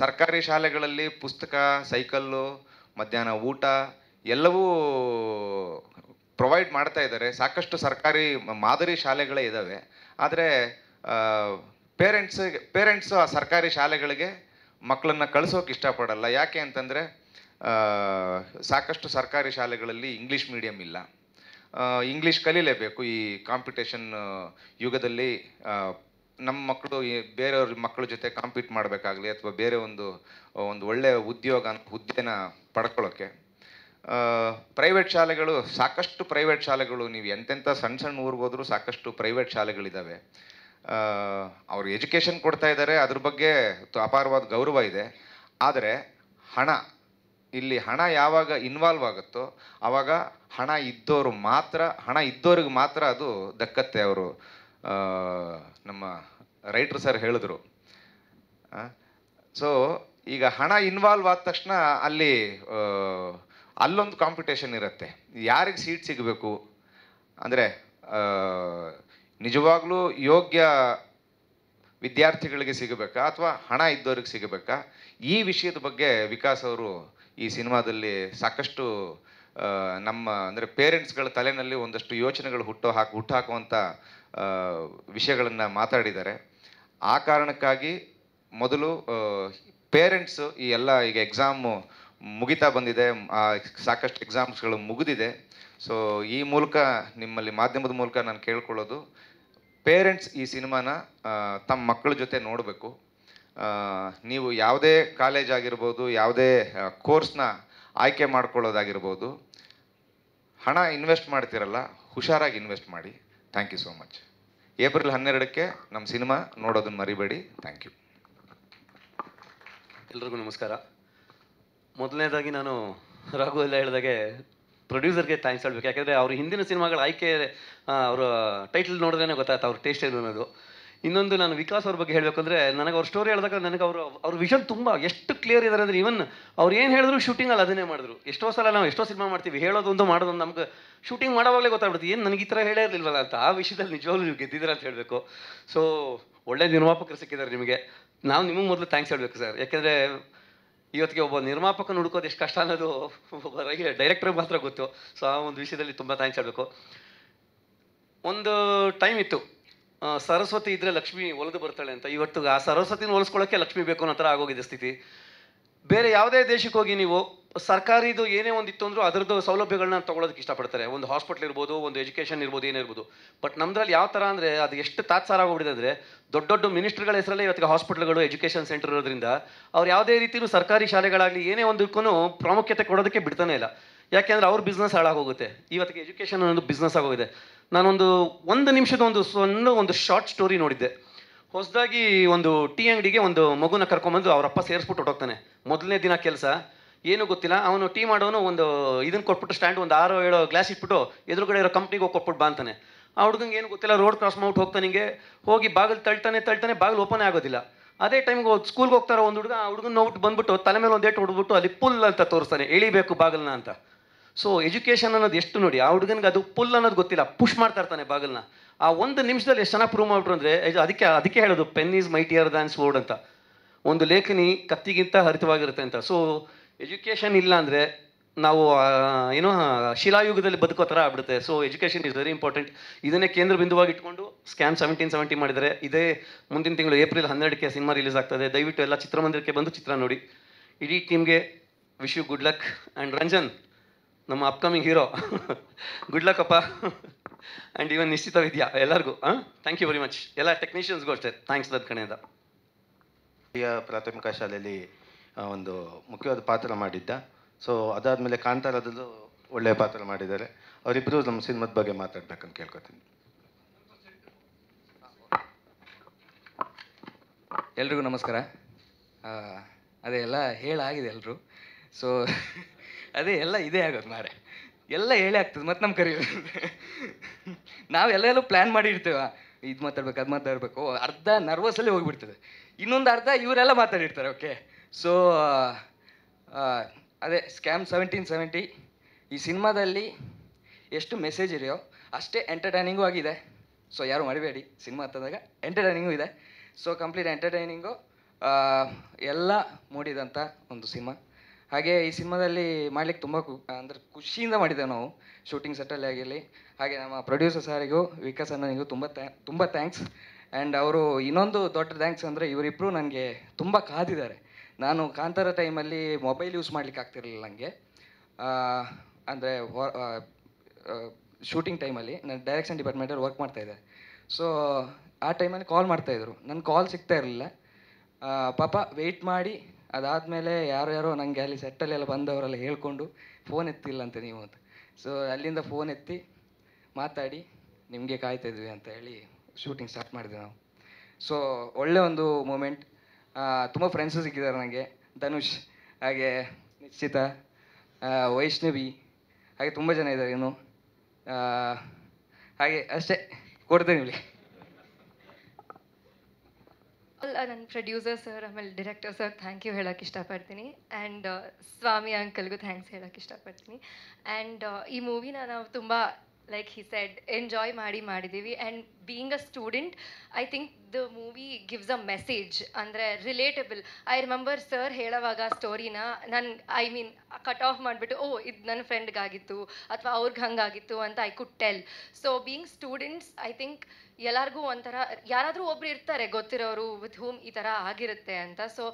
ಸರ್ಕಾರಿ ಶಾಲೆಗಳಲ್ಲಿ ಪುಸ್ತಕ ಸೈಕಲ್ಲು ಮಧ್ಯಾಹ್ನ ಊಟ ಎಲ್ಲವೂ ಪ್ರೊವೈಡ್ ಮಾಡ್ತಾ ಇದ್ದಾರೆ ಸಾಕಷ್ಟು ಸರ್ಕಾರಿ ಮಾದರಿ ಶಾಲೆಗಳೇ ಇದ್ದಾವೆ ಆದರೆ ಪೇರೆಂಟ್ಸಿಗೆ ಪೇರೆಂಟ್ಸು ಆ ಸರ್ಕಾರಿ ಶಾಲೆಗಳಿಗೆ ಮಕ್ಕಳನ್ನು ಕಳಿಸೋಕೆ ಇಷ್ಟಪಡಲ್ಲ ಯಾಕೆ ಅಂತಂದರೆ ಸಾಕಷ್ಟು ಸರ್ಕಾರಿ ಶಾಲೆಗಳಲ್ಲಿ ಇಂಗ್ಲೀಷ್ ಮೀಡಿಯಮ್ ಇಲ್ಲ ಇಂಗ್ಲೀಷ್ ಕಲೀಲೇಬೇಕು ಈ ಕಾಂಪಿಟೇಷನ್ ಯುಗದಲ್ಲಿ ನಮ್ಮ ಮಕ್ಕಳು ಬೇರೆಯವ್ರ ಮಕ್ಕಳ ಜೊತೆ ಕಾಂಪೀಟ್ ಮಾಡಬೇಕಾಗಲಿ ಅಥವಾ ಬೇರೆ ಒಂದು ಒಂದು ಒಳ್ಳೆಯ ಉದ್ಯೋಗ ಹುದ್ದೆನ ಪಡ್ಕೊಳ್ಳೋಕ್ಕೆ ಪ್ರೈವೇಟ್ ಶಾಲೆಗಳು ಸಾಕಷ್ಟು ಪ್ರೈವೇಟ್ ಶಾಲೆಗಳು ನೀವು ಎಂತೆಂಥ ಸಣ್ಣ ಸಣ್ಣ ಊರಿಗೋದ್ರೂ ಸಾಕಷ್ಟು ಪ್ರೈವೇಟ್ ಶಾಲೆಗಳಿದ್ದಾವೆ ಅವರು ಎಜುಕೇಷನ್ ಕೊಡ್ತಾ ಇದ್ದಾರೆ ಅದ್ರ ಬಗ್ಗೆ ಅಪಾರವಾದ ಗೌರವ ಇದೆ ಆದರೆ ಹಣ ಇಲ್ಲಿ ಹಣ ಯಾವಾಗ ಇನ್ವಾಲ್ವ್ ಆಗುತ್ತೋ ಆವಾಗ ಹಣ ಇದ್ದವರು ಮಾತ್ರ ಹಣ ಇದ್ದವ್ರಿಗೆ ಮಾತ್ರ ಅದು ದಕ್ಕತ್ತೆ ಅವರು ನಮ್ಮ ರೈಟ್ರು ಸರ್ ಹೇಳಿದ್ರು ಸೊ ಈಗ ಹಣ ಇನ್ವಾಲ್ವ್ ಆದ ತಕ್ಷಣ ಅಲ್ಲಿ ಅಲ್ಲೊಂದು ಕಾಂಪಿಟೇಷನ್ ಇರುತ್ತೆ ಯಾರಿಗೆ ಸೀಟ್ ಸಿಗಬೇಕು ಅಂದರೆ ನಿಜವಾಗ್ಲೂ ಯೋಗ್ಯ ವಿದ್ಯಾರ್ಥಿಗಳಿಗೆ ಸಿಗಬೇಕಾ ಅಥವಾ ಹಣ ಇದ್ದವ್ರಿಗೆ ಸಿಗಬೇಕಾ ಈ ವಿಷಯದ ಬಗ್ಗೆ ವಿಕಾಸ್ ಅವರು ಈ ಸಿನಿಮಾದಲ್ಲಿ ಸಾಕಷ್ಟು ನಮ್ಮ ಅಂದರೆ ಪೇರೆಂಟ್ಸ್ಗಳ ತಲೆನಲ್ಲಿ ಒಂದಷ್ಟು ಯೋಚನೆಗಳು ಹುಟ್ಟೋ ಹಾಕಿ ಹುಟ್ಟುಹಾಕುವಂಥ ವಿಷಯಗಳನ್ನು ಮಾತಾಡಿದ್ದಾರೆ ಆ ಕಾರಣಕ್ಕಾಗಿ ಮೊದಲು ಪೇರೆಂಟ್ಸು ಈ ಎಲ್ಲ ಈಗ ಎಕ್ಸಾಮು ಮುಗಿತಾ ಬಂದಿದೆ ಸಾಕಷ್ಟು ಎಕ್ಸಾಮ್ಸ್ಗಳು ಮುಗಿದಿದೆ ಸೊ ಈ ಮೂಲಕ ನಿಮ್ಮಲ್ಲಿ ಮಾಧ್ಯಮದ ಮೂಲಕ ನಾನು ಕೇಳ್ಕೊಳ್ಳೋದು ಪೇರೆಂಟ್ಸ್ ಈ ಸಿನಿಮಾನ ತಮ್ಮ ಮಕ್ಕಳ ಜೊತೆ ನೋಡಬೇಕು ನೀವು ಯಾವುದೇ ಕಾಲೇಜ್ ಆಗಿರ್ಬೋದು ಯಾವುದೇ ಕೋರ್ಸ್ನ ಆಯ್ಕೆ ಮಾಡ್ಕೊಳ್ಳೋದಾಗಿರ್ಬೋದು ಹಣ ಇನ್ವೆಸ್ಟ್ ಮಾಡ್ತಿರಲ್ಲ ಹುಷಾರಾಗಿ ಇನ್ವೆಸ್ಟ್ ಮಾಡಿ thank you so much April ಹನ್ನೆರಡಕ್ಕೆ ನಮ್ಮ ಸಿನಿಮಾ ನೋಡೋದನ್ನು ಮರಿಬೇಡಿ ಥ್ಯಾಂಕ್ ಯು ಎಲ್ರಿಗೂ ನಮಸ್ಕಾರ ಮೊದಲನೇದಾಗಿ ನಾನು ರಾಘು ಎಲ್ಲ ಹೇಳಿದಾಗೆ ಪ್ರೊಡ್ಯೂಸರ್ಗೆ ಥ್ಯಾಂಕ್ಸ್ ಹೇಳಬೇಕು ಯಾಕಂದರೆ ಅವ್ರ ಹಿಂದಿನ ಸಿನಿಮಾಗಳ ಆಯ್ಕೆ ಅವರು ಟೈಟಲ್ ನೋಡಿದ್ರೇ ಗೊತ್ತಾಯ್ತು ಅವ್ರ ಟೇಸ್ಟ್ ಅನ್ನೋದು ಇನ್ನೊಂದು ನಾನು ವಿಕಾಸ್ ಅವ್ರ ಬಗ್ಗೆ ಹೇಳಬೇಕಂದ್ರೆ ನನಗೆ ಅವ್ರ ಸ್ಟೋರಿ ಹೇಳಿದಾಗ ನನಗೆ ಅವರು ಅವ್ರ ವಿಷನ್ ತುಂಬ ಎಷ್ಟು ಕ್ಲಿಯರ್ ಇದಾರೆ ಅಂದರೆ ಇವನ್ ಅವ್ರು ಏನು ಹೇಳಿದ್ರು ಶೂಟಿಂಗಲ್ಲಿ ಅದನ್ನೇ ಮಾಡಿದ್ರು ಎಷ್ಟೋ ಸಲ ನಾವು ಎಷ್ಟೋ ಸಿನಿಮಾ ಮಾಡ್ತೀವಿ ಹೇಳೋದೊಂದು ಮಾಡೋದೊಂದು ನಮಗೆ ಶೂಟಿಂಗ್ ಮಾಡೋವಾಗಲೇ ಗೊತ್ತಾಗ್ಬಿಡ್ತು ಏನು ನನಗೆ ಈ ಥರ ಹೇಳೇ ಇರಲಿಲ್ಲ ಅಂತ ಆ ವಿಷಯದಲ್ಲಿ ನಿಜವಾಗ್ಲೂ ನೀವು ಗೆದ್ದಿದ್ದೀರ ಅಂತ ಹೇಳಬೇಕು ಸೊ ಒಳ್ಳೆ ನಿರ್ಮಾಪಕರು ಸಿಕ್ಕಿದ್ದಾರೆ ನಿಮಗೆ ನಾವು ನಿಮಗೆ ಮೊದಲು ಥ್ಯಾಂಕ್ಸ್ ಹೇಳಬೇಕು ಸರ್ ಯಾಕೆಂದರೆ ಇವತ್ತಿಗೆ ಒಬ್ಬ ನಿರ್ಮಾಪಕನ ಹುಡುಕೋದು ಎಷ್ಟು ಕಷ್ಟ ಅನ್ನೋದು ಒಬ್ಬರಿಗೆ ಡೈರೆಕ್ಟರ್ ಮಾತ್ರ ಗೊತ್ತು ಸೊ ಆ ಒಂದು ವಿಷಯದಲ್ಲಿ ತುಂಬ ಥ್ಯಾಂಕ್ಸ್ ಹೇಳಬೇಕು ಒಂದು ಟೈಮ್ ಇತ್ತು ಸರಸ್ವತಿ ಇದ್ದರೆ ಲಕ್ಷ್ಮಿ ಒಲಿದು ಬರ್ತಾಳೆ ಅಂತ ಇವತ್ತು ಆ ಸರಸ್ವತಿನ ಹೋಲಿಸ್ಕೊಳ್ಳೋಕ್ಕೆ ಲಕ್ಷ್ಮಿ ಬೇಕು ಅನ್ನೋ ಥರ ಆಗೋಗಿದೆ ಸ್ಥಿತಿ ಬೇರೆ ಯಾವುದೇ ದೇಶಕ್ಕೆ ಹೋಗಿ ನೀವು ಸರ್ಕಾರಿದು ಏನೇ ಒಂದು ಇತ್ತು ಅಂದರೂ ಅದರದ್ದು ಸೌಲಭ್ಯಗಳನ್ನ ತೊಗೊಳೋದಕ್ಕೆ ಇಷ್ಟಪಡ್ತಾರೆ ಒಂದು ಹಾಸ್ಪಿಟ್ಲ್ ಇರ್ಬೋದು ಒಂದು ಎಜುಕೇಷನ್ ಇರ್ಬೋದು ಏನಿರ್ಬೋದು ಬಟ್ ನಮ್ಮದ್ರಲ್ಲಿ ಯಾವ ಥರ ಅಂದರೆ ಅದು ಎಷ್ಟು ತಾತ್ಸಾರ ಆಗೋಗ್ಬಿಟ್ಟಿದೆ ಅಂದರೆ ದೊಡ್ಡ ದೊಡ್ಡ ಮಿನಿಸ್ಟರ್ಗಳ ಹೆಸರಲ್ಲೇ ಇವತ್ತಿಗೆ ಹಾಸ್ಪಿಟ್ಲ್ಗಳು ಎಜುಕೇಷನ್ ಸೆಂಟರ್ ಇರೋದ್ರಿಂದ ಅವ್ರು ಯಾವುದೇ ರೀತಿಯೂ ಸರ್ಕಾರಿ ಶಾಲೆಗಳಾಗಲಿ ಏನೇ ಒಂದಕ್ಕೂ ಪ್ರಾಮುಖ್ಯತೆ ಕೊಡೋದಕ್ಕೆ ಬಿಡ್ತಾನೆ ಇಲ್ಲ ಯಾಕೆಂದರೆ ಅವ್ರ ಬಿಸ್ನೆಸ್ ಹಾಳಾಗೋಗುತ್ತೆ ಇವತ್ತಿಗೆ ಎಜುಕೇಷನ್ ಅನ್ನೋದು ಬಿಸ್ನೆಸ್ ಆಗೋಗಿದೆ ನಾನೊಂದು ಒಂದು ನಿಮಿಷದ ಒಂದು ಸಣ್ಣ ಒಂದು ಶಾರ್ಟ್ ಸ್ಟೋರಿ ನೋಡಿದ್ದೆ ಹೊಸದಾಗಿ ಒಂದು ಟೀ ಅಂಗಡಿಗೆ ಒಂದು ಮಗುನ ಕರ್ಕೊಂಬಂದು ಅವರಪ್ಪ ಸೇರಿಸ್ಬಿಟ್ಟು ಹೊಟ್ಟೋಗ್ತಾನೆ ಮೊದಲನೇ ದಿನ ಕೆಲಸ ಏನು ಗೊತ್ತಿಲ್ಲ ಅವನು ಟೀ ಮಾಡೋನು ಒಂದು ಇದನ್ನು ಕೊಟ್ಬಿಟ್ಟು ಸ್ಟ್ಯಾಂಡ್ ಒಂದು ಆರು ಏಳು ಗ್ಲಾಸ್ ಇಟ್ಬಿಟ್ಟು ಎದುರುಗಡೆ ಇರೋ ಕಂಪ್ನಿಗೆ ಹೋಗಿ ಕೊಟ್ಬಿಟ್ಟು ಬಾ ಅಂತಾನೆ ಆ ಹುಡುಗಂಗೆ ಏನು ಗೊತ್ತಿಲ್ಲ ರೋಡ್ ಕ್ರಾಸ್ ಮಾಡ್ಬಿಟ್ಟು ಹೋಗ್ತಾನೆ ಹಿಂಗೆ ಹೋಗಿ ಬಾಗಿಲು ತಳ್ತಾನೆ ತಳ್ತಾನೆ ಬಾಗಿಲು ಓಪನ್ ಆಗೋದಿಲ್ಲ ಅದೇ ಟೈಮ್ಗೆ ಸ್ಕೂಲ್ಗೆ ಹೋಗ್ತಾರೋ ಒಂದು ಹುಡುಗ ಆ ಹುಡುಗನ ನೋಡ್ಬಿಟ್ಟು ಬಂದ್ಬಿಟ್ಟು ತಲೆ ಮೇಲೆ ಒಂದು ಏಟ್ ಹೊಡ್ಬಿಟ್ಟು ಅಲ್ಲಿ ಪುಲ್ ಅಂತ ತೋರಿಸ್ತಾನೆ ಎಳಿಬೇಕು ಬಾಗಿಲನ್ನ ಅಂತ ಸೊ ಎಜುಕೇಷನ್ ಅನ್ನೋದು ಎಷ್ಟು ನೋಡಿ ಆ ಹುಡುಗನಿಗೆ ಅದು ಪುಲ್ ಅನ್ನೋದು ಗೊತ್ತಿಲ್ಲ ಪುಷ್ ಮಾಡ್ತಾ ಇರ್ತಾನೆ ಬಾಗಿಲನ್ನ ಆ ಒಂದು ನಿಮಿಷದಲ್ಲಿ ಎಷ್ಟು ಚೆನ್ನಾಗಿ ಪ್ರೂವ್ ಮಾಡ್ಬಿಟ್ರು ಅಂದರೆ ಅದಕ್ಕೆ ಅದಕ್ಕೆ ಹೇಳೋದು pen is mightier than word ಅಂತ ಒಂದು ಲೇಖನಿ ಕತ್ತಿಗಿಂತ ಹರಿತವಾಗಿರುತ್ತೆ ಅಂತ ಸೊ ಎಜುಕೇಷನ್ ಇಲ್ಲ ಅಂದರೆ ನಾವು ಏನೋ ಶಿಲಾಯುಗದಲ್ಲಿ ಬದುಕೋ ಥರ ಆಗ್ಬಿಡುತ್ತೆ so education is very important ಇದನ್ನೇ ಕೇಂದ್ರ ಬಿಂದುವಾಗಿ ಇಟ್ಕೊಂಡು ಸ್ಕ್ಯಾಮ್ ಸೆವೆಂಟೀನ್ ಸೆವೆಂಟಿ ಮಾಡಿದರೆ ಇದೇ ಮುಂದಿನ ತಿಂಗಳು ಏಪ್ರಿಲ್ ಹನ್ನೆರಡಕ್ಕೆ ಸಿನಿಮಾ ರಿಲೀಸ್ ಆಗ್ತದೆ ದಯವಿಟ್ಟು ಎಲ್ಲ ಚಿತ್ರಮಂದಿರಕ್ಕೆ ಬಂದು ಚಿತ್ರ ನೋಡಿ ಇಡೀ ಟೀಮ್ಗೆ wish you good luck and Ranjan ನಮ್ಮ ಅಪ್ಕಮಿಂಗ್ ಹೀರೋ ಗುಡ್ ಲಕ್ ಅಪ್ಪ ಆ್ಯಂಡ್ ಇವನ್ ನಿಶ್ಚಿತ ವಿದ್ಯಾ ಎಲ್ಲರಿಗೂ ಹಾಂ ಥ್ಯಾಂಕ್ ಯು ವೆರಿ ಮಚ್ ಎಲ್ಲ ಟೆಕ್ನಿಷಿಯನ್ಸ್ಗೂ ಅಷ್ಟೇ ಥ್ಯಾಂಕ್ಸ್ ನನ್ನ ಕಣೆಯಿಂದ ಪ್ರಾಥಮಿಕ ಶಾಲೆಯಲ್ಲಿ ಒಂದು ಮುಖ್ಯವಾದ ಪಾತ್ರ ಮಾಡಿದ್ದ ಸೊ ಅದಾದಮೇಲೆ ಕಾಂತಾರದಲ್ಲೂ ಒಳ್ಳೆಯ ಪಾತ್ರ ಮಾಡಿದ್ದಾರೆ ಅವರಿಬ್ಬರು ನಮ್ಮ ಸಿನಿಮಾದ ಬಗ್ಗೆ ಮಾತಾಡ್ಬೇಕಂತ ಕೇಳ್ಕೊತೀನಿ ಎಲ್ರಿಗೂ ನಮಸ್ಕಾರ ಅದೇ ಎಲ್ಲ ಹೇಳಾಗಿದೆ ಎಲ್ಲರೂ ಸೊ ಅದೇ ಎಲ್ಲ ಇದೇ ಆಗೋದು ಮಾರೆ ಎಲ್ಲ ಹೇಳಿ ಆಗ್ತದೆ ಮತ್ತೆ ನಮ್ಮ ಕರೆಯೋದು ನಾವು ಎಲ್ಲ ಪ್ಲ್ಯಾನ್ ಮಾಡಿ ಇದು ಮಾತಾಡ್ಬೇಕು ಅದು ಮಾತಾಡಬೇಕು ಅರ್ಧ ನರ್ವಸಲ್ಲಿ ಹೋಗ್ಬಿಡ್ತದೆ ಇನ್ನೊಂದು ಅರ್ಧ ಇವರೆಲ್ಲ ಮಾತಾಡಿರ್ತಾರೆ ಓಕೆ ಸೊ uh, uh, ಅದೇ ಸ್ಕ್ಯಾಮ್ ಸೆವೆಂಟೀನ್ ಸೆವೆಂಟಿ ಈ ಸಿನಿಮಾದಲ್ಲಿ ಎಷ್ಟು ಮೆಸೇಜ್ ಇದೆಯೋ ಅಷ್ಟೇ ಎಂಟರ್ಟೈನಿಂಗೂ ಆಗಿದೆ ಸೊ ಯಾರು ಮಾಡಬೇಡಿ ಸಿನಿಮಾ ಹತ್ತಿದಾಗ ಎಂಟರ್ಟೈನಿಂಗೂ ಇದೆ ಸೊ ಕಂಪ್ಲೀಟ್ ಎಂಟರ್ಟೈನಿಂಗು ಎಲ್ಲ ಮೂಡಿದಂಥ ಒಂದು ಸಿನಿಮಾ ಹಾಗೆ ಈ ಸಿನಿಮಾದಲ್ಲಿ ಮಾಡ್ಲಿಕ್ಕೆ ತುಂಬ ಕು ಅಂದರೆ ಖುಷಿಯಿಂದ ಮಾಡಿದ್ದೆವು ನಾವು ಶೂಟಿಂಗ್ ಸೆಟ್ಟಲ್ಲಿ ಆಗಿರಲಿ ಹಾಗೆ ನಮ್ಮ ಪ್ರೊಡ್ಯೂಸರ್ ಸಾರಿಗೂ ವಿಕಾಸ್ ಅಣ್ಣನಿಗೂ ತುಂಬ ತ್ಯಾ ತುಂಬ ಥ್ಯಾಂಕ್ಸ್ ಆ್ಯಂಡ್ ಅವರು ಇನ್ನೊಂದು ದೊಡ್ಡ ಥ್ಯಾಂಕ್ಸ್ ಅಂದರೆ ಇವರಿಬ್ಬರು ನನಗೆ ತುಂಬ ಕಾದಿದ್ದಾರೆ ನಾನು ಕಾಂತಾರ ಟೈಮಲ್ಲಿ ಮೊಬೈಲ್ ಯೂಸ್ ಮಾಡ್ಲಿಕ್ಕೆ ಆಗ್ತಿರಲಿಲ್ಲ ನನಗೆ ಅಂದರೆ ಶೂಟಿಂಗ್ ಟೈಮಲ್ಲಿ ನಾನು ಡೈರೆಕ್ಷನ್ ಡಿಪಾರ್ಟ್ಮೆಂಟಲ್ಲಿ ವರ್ಕ್ ಮಾಡ್ತಾಯಿದ್ದೆ ಸೊ ಆ ಟೈಮಲ್ಲಿ ಕಾಲ್ ಮಾಡ್ತಾಯಿದ್ರು ನನ್ನ ಕಾಲ್ ಸಿಗ್ತಾ ಇರಲಿಲ್ಲ ಪಾಪ ವೆಯ್ಟ್ ಮಾಡಿ ಅದಾದಮೇಲೆ ಯಾರು ಯಾರೋ ನನಗೆ ಅಲ್ಲಿ ಎಲ್ಲ ಬಂದವರೆಲ್ಲ ಹೇಳ್ಕೊಂಡು ಫೋನ್ ಎತ್ತಿಲ್ಲ ಅಂತ ನೀವು ಅಂತ ಸೊ ಅಲ್ಲಿಂದ ಫೋನ್ ಎತ್ತಿ ಮಾತಾಡಿ ನಿಮಗೆ ಕಾಯ್ತಾ ಇದ್ವಿ ಅಂತ ಹೇಳಿ ಶೂಟಿಂಗ್ ಸ್ಟಾರ್ಟ್ ಮಾಡಿದ್ವಿ ನಾವು ಸೊ ಒಳ್ಳೆ ಒಂದು ಮೂಮೆಂಟ್ ತುಂಬ ಫ್ರೆಂಡ್ಸು ಸಿಕ್ಕಿದ್ದಾರೆ ನನಗೆ ಧನುಷ್ ಹಾಗೆ ನಿಶ್ಚಿತ ವೈಷ್ಣವಿ ಹಾಗೆ ತುಂಬ ಜನ ಇದ್ದಾರೆ ಇನ್ನು ಹಾಗೆ ಅಷ್ಟೇ ಕೊಡ್ತೇನೆ ಅಲ್ಲ ನನ್ನ ಪ್ರೊಡ್ಯೂಸರ್ ಸರ್ ಆಮೇಲೆ ಡಿರೆಕ್ಟರ್ ಸರ್ ಥ್ಯಾಂಕ್ ಯು ಹೇಳೋಕೆ ಇಷ್ಟಪಡ್ತೀನಿ ಆ್ಯಂಡ್ ಸ್ವಾಮಿ ಅಂಕಲ್ಗೂ ಥ್ಯಾಂಕ್ಸ್ ಹೇಳೋಕೆ ಇಷ್ಟಪಡ್ತೀನಿ ಆ್ಯಂಡ್ ಈ ಮೂವಿನ ನಾವು ತುಂಬ ಲೈಕ್ ಹಿ ಸೆಡ್ ಎಂಜಾಯ್ ಮಾಡಿ ಮಾಡಿದ್ದೀವಿ and being a student I think the movie gives a message ಅಂದರೆ ರಿಲೇಟಬಲ್ ಐ ರಿಮೆಂಬರ್ ಸರ್ ಹೇಳೋವಾಗ ಸ್ಟೋರಿನ ನನ್ನ ಐ ಮೀನ್ ಕಟ್ ಆಫ್ ಮಾಡಿಬಿಟ್ಟು ಓ ಇದು ನನ್ನ ಫ್ರೆಂಡ್ಗಾಗಿತ್ತು ಅಥವಾ ಅವ್ರಿಗೆ ಹಂಗಾಗಿತ್ತು ಅಂತ I could tell so being students I think ಎಲ್ಲರಿಗೂ ಒಂಥರ ಯಾರಾದರೂ ಒಬ್ರು ಇರ್ತಾರೆ ಗೊತ್ತಿರೋರು ವಿತ್ ಹೂಮ್ ಈ ಥರ ಆಗಿರುತ್ತೆ ಅಂತ so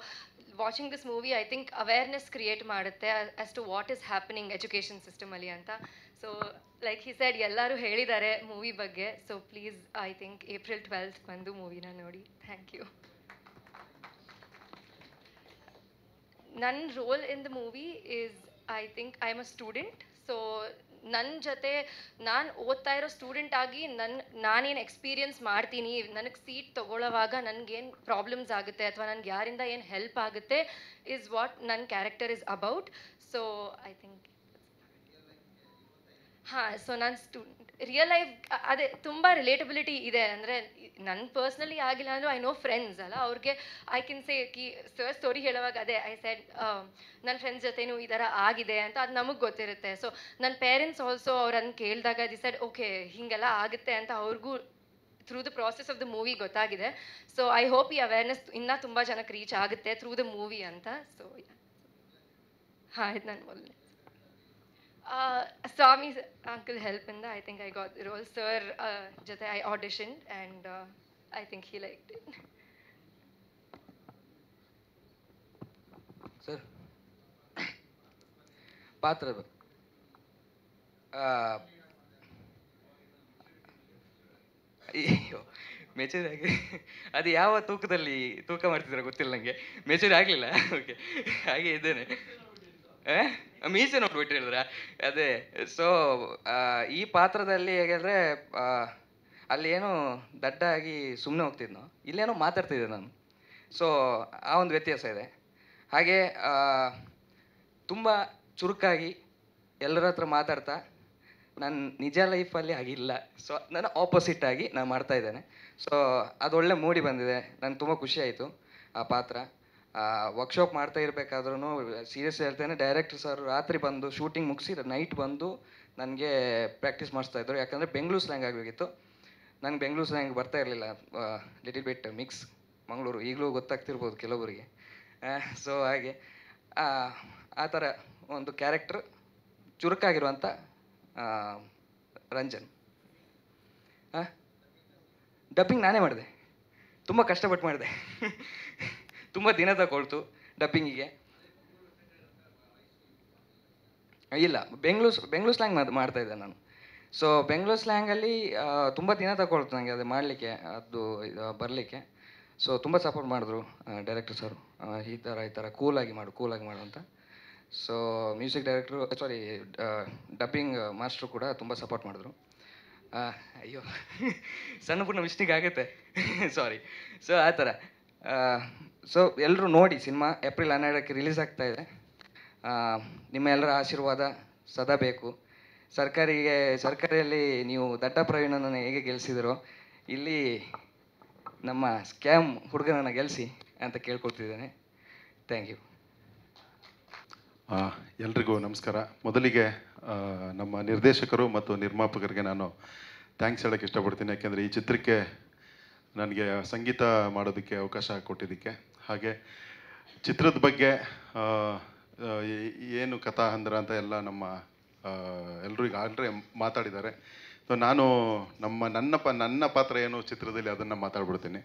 watching this movie I think awareness create ಮಾಡುತ್ತೆ as to what is happening education ಸಿಸ್ಟಮಲ್ಲಿ ಅಂತ ಸೊ ಲೈಕ್ ಹಿ ಸೈಡ್ ಎಲ್ಲರೂ ಹೇಳಿದ್ದಾರೆ ಮೂವಿ ಬಗ್ಗೆ so please I think April twelfth ಬಂದು ಮೂವಿನ ನೋಡಿ ಥ್ಯಾಂಕ್ ಯು ನನ್ನ role in the movie is I think I am a student so ನನ್ನ ಜೊತೆ ನಾನು ಓದ್ತಾ ಇರೋ ಸ್ಟೂಡೆಂಟ್ ಆಗಿ ನನ್ನ ನಾನೇನು ಎಕ್ಸ್ಪೀರಿಯನ್ಸ್ ಮಾಡ್ತೀನಿ ನನಗೆ ಸೀಟ್ ತೊಗೊಳ್ಳೋವಾಗ ನನಗೇನು ಪ್ರಾಬ್ಲಮ್ಸ್ ಆಗುತ್ತೆ ಅಥವಾ ನನಗೆ ಯಾರಿಂದ ಏನು ಹೆಲ್ಪ್ ಆಗುತ್ತೆ ಈಸ್ ವಾಟ್ ನನ್ನ character is about so I think ಹಾಂ ಸೊ ನಾನು ಸ್ಟು ರಿಯಲ್ ಲೈಫ್ ಅದೇ ತುಂಬ ರಿಲೇಟಬಿಲಿಟಿ ಇದೆ ಅಂದರೆ ನನ್ನ ಪರ್ಸ್ನಲಿ ಆಗಿಲ್ಲ ಅಂದರೂ ಐ ನೋ ಫ್ರೆಂಡ್ಸ್ ಅಲ್ಲ ಅವ್ರಿಗೆ ಐ ಕ್ಯಾನ್ ಸೇ ಕಿ ಸ್ಟೋರಿ ಹೇಳುವಾಗ ಅದೇ ಐ ಸೆಡ್ ನನ್ನ ಫ್ರೆಂಡ್ಸ್ ಜೊತೆನೂ ಈ ಥರ ಆಗಿದೆ ಅಂತ ಅದು ನಮಗೆ ಗೊತ್ತಿರುತ್ತೆ ಸೊ ನನ್ನ ಪೇರೆಂಟ್ಸ್ ಆಲ್ಸೋ ಅವ್ರನ್ನ ಕೇಳಿದಾಗ ದಿ ಸೆಡ್ ಓಕೆ ಹಿಂಗೆಲ್ಲ ಆಗುತ್ತೆ ಅಂತ ಅವ್ರಿಗೂ through the process of the movie ಗೊತ್ತಾಗಿದೆ ಸೊ ಐ ಹೋಪ್ ಈ ಅವೇರ್ನೆಸ್ ಇನ್ನೂ ತುಂಬ ಜನಕ್ಕೆ ರೀಚ್ ಆಗುತ್ತೆ ಥ್ರೂ ದ ಮೂವಿ ಅಂತ ಸೊ ಹಾಂ ಇದು ನನ್ನ ಮೊದಲನೇ ಸ್ವಾಮಿ ಅಂಕಲ್ ಹೆಲ್ಪ್ ಇಂದ I think I got role sir ಜೊತೆ I audition and I think he like sir ಪಾತ್ರ ಅಯ್ಯೋ ಮೆಚೂರಿ ಆಗಿ ಅದು ಯಾವ ತೂಕದಲ್ಲಿ ತೂಕ ಮಾಡ್ತಿದ್ರೆ ಗೊತ್ತಿಲ್ಲ ನನಗೆ ಮೆಚೂರಿ ಆಗಲಿಲ್ಲ ಓಕೆ ಹಾಗೆ ಇದ್ದೇನೆ ಹಾಂ ಮೀಸೆ ನೋಡ್ಬಿಟ್ಟಿಲ್ರ ಅದೇ ಸೊ ಈ ಪಾತ್ರದಲ್ಲಿ ಅಲ್ಲಿ ಏನೋ ದಡ್ಡಾಗಿ ಸುಮ್ಮನೆ ಹೋಗ್ತಿದ್ನೋ ಇಲ್ಲೇನೋ ಮಾತಾಡ್ತಿದ್ದೆ ನಾನು ಸೊ ಆ ಒಂದು ವ್ಯತ್ಯಾಸ ಇದೆ ಹಾಗೆ ತುಂಬ ಚುರುಕಾಗಿ ಎಲ್ಲರ ಹತ್ರ ಮಾತಾಡ್ತಾ ನನ್ನ ನಿಜ ಲೈಫಲ್ಲಿ ಹಾಗಿಲ್ಲ ಸೊ ನಾನು ಆಪೋಸಿಟ್ ಆಗಿ ನಾನು ಮಾಡ್ತಾ ಇದ್ದೇನೆ ಸೊ ಅದೊಳ್ಳೆ ಮೂಡಿ ಬಂದಿದೆ ನನಗೆ ತುಂಬ ಖುಷಿ ಆ ಪಾತ್ರ ವರ್ಕ್ಶಾಪ್ ಮಾಡ್ತಾ ಇರಬೇಕಾದ್ರೂ ಸೀರಿಯಸ್ ಹೇಳ್ತೇನೆ ಡೈರೆಕ್ಟರ್ ಸರ್ ರಾತ್ರಿ ಬಂದು ಶೂಟಿಂಗ್ ಮುಗಿಸಿ ನೈಟ್ ಬಂದು ನನಗೆ ಪ್ರಾಕ್ಟೀಸ್ ಮಾಡಿಸ್ತಾ ಇದ್ರು ಯಾಕಂದರೆ ಬೆಂಗಳೂರು ಸ್ಲ್ಯಾಂಗ್ ಆಗಬೇಕಿತ್ತು ನನಗೆ ಬೆಂಗಳೂರು ಸ್ಲ್ಯಾಂಗ್ ಬರ್ತಾ ಇರಲಿಲ್ಲ ಲಿಟಿಲ್ ಬಿಟ್ ಮಿಕ್ಸ್ ಮಂಗಳೂರು ಈಗಲೂ ಗೊತ್ತಾಗ್ತಿರ್ಬೋದು ಕೆಲವರಿಗೆ ಸೊ ಹಾಗೆ ಆ ಥರ ಒಂದು ಕ್ಯಾರೆಕ್ಟ್ರ್ ಚುರುಕಾಗಿರುವಂಥ ರಂಜನ್ ಡಬ್ಬಿಂಗ್ ನಾನೇ ಮಾಡಿದೆ ತುಂಬ ಕಷ್ಟಪಟ್ಟು ಮಾಡಿದೆ ತುಂಬ ದಿನ ತಗೊಳ್ತು ಡಬ್ಬಿಂಗಿಗೆ ಇಲ್ಲ ಬೆಂಗ್ಳೂರು ಬೆಂಗ್ಳೂರು ಸ್ಲ್ಯಾಂಗ್ ಮಾತು ಮಾಡ್ತಾ ಇದ್ದೆ ನಾನು ಸೊ ಬೆಂಗ್ಳೂರು ಸ್ಲ್ಯಾಂಗಲ್ಲಿ ತುಂಬ ದಿನ ತಗೊಳ್ತು ನನಗೆ ಅದು ಮಾಡಲಿಕ್ಕೆ ಅದು ಬರಲಿಕ್ಕೆ ಸೊ ತುಂಬ ಸಪೋರ್ಟ್ ಮಾಡಿದ್ರು ಡೈರೆಕ್ಟರ್ ಸರ್ ಈ ಥರ ಈ ಥರ ಕೂಲಾಗಿ ಮಾಡು ಕೂಲಾಗಿ ಮಾಡು ಅಂತ so music director sorry dubbing master ಕೂಡ ತುಂಬ ಸಪೋರ್ಟ್ ಮಾಡಿದ್ರು ಅಯ್ಯೋ ಸಣ್ಣ ಪುಟ್ಟ ಮಿಸ್ಟೇಕ್ ಆಗುತ್ತೆ ಸಾರಿ ಸೊ ಆ ಥರ ಸೊ ಎಲ್ಲರೂ ನೋಡಿ ಸಿನಿಮಾ ಏಪ್ರಿಲ್ ಹನ್ನೆರಡಕ್ಕೆ ರಿಲೀಸ್ ಆಗ್ತಾ ಇದೆ ನಿಮ್ಮೆಲ್ಲರ ಆಶೀರ್ವಾದ ಸದಾ ಬೇಕು ಸರ್ಕಾರಿಗೆ ಸರ್ಕಾರಿಯಲ್ಲಿ ನೀವು ದಟ್ಟ ಪ್ರವೀಣನನ್ನು ಹೇಗೆ ಗೆಲ್ಸಿದ್ರು ಇಲ್ಲಿ ನಮ್ಮ ಸ್ಕ್ಯಾಮ್ ಹುಡುಗನನ್ನು ಗೆಲ್ಲಿಸಿ ಅಂತ ಕೇಳ್ಕೊಳ್ತಿದ್ದೇನೆ ಥ್ಯಾಂಕ್ ಯು ಎಲ್ರಿಗೂ ನಮಸ್ಕಾರ ಮೊದಲಿಗೆ ನಮ್ಮ ನಿರ್ದೇಶಕರು ಮತ್ತು ನಿರ್ಮಾಪಕರಿಗೆ ನಾನು ಥ್ಯಾಂಕ್ಸ್ ಹೇಳೋಕ್ಕೆ ಇಷ್ಟಪಡ್ತೀನಿ ಯಾಕೆಂದರೆ ಈ ಚಿತ್ರಕ್ಕೆ ನನಗೆ ಸಂಗೀತ ಮಾಡೋದಕ್ಕೆ ಅವಕಾಶ ಕೊಟ್ಟಿದ್ದಕ್ಕೆ ಹಾಗೆ ಚಿತ್ರದ ಬಗ್ಗೆ ಏನು ಕಥಾ ಅಂದ್ರ ಅಂತ ಎಲ್ಲ ನಮ್ಮ ಎಲ್ರಿಗೂ ಆಲ್ರೆ ಮಾತಾಡಿದ್ದಾರೆ ಸೊ ನಾನು ನಮ್ಮ ನನ್ನ ಪ ನನ್ನ ಪಾತ್ರ ಏನು ಚಿತ್ರದಲ್ಲಿ ಅದನ್ನು ಮಾತಾಡ್ಬಿಡ್ತೀನಿ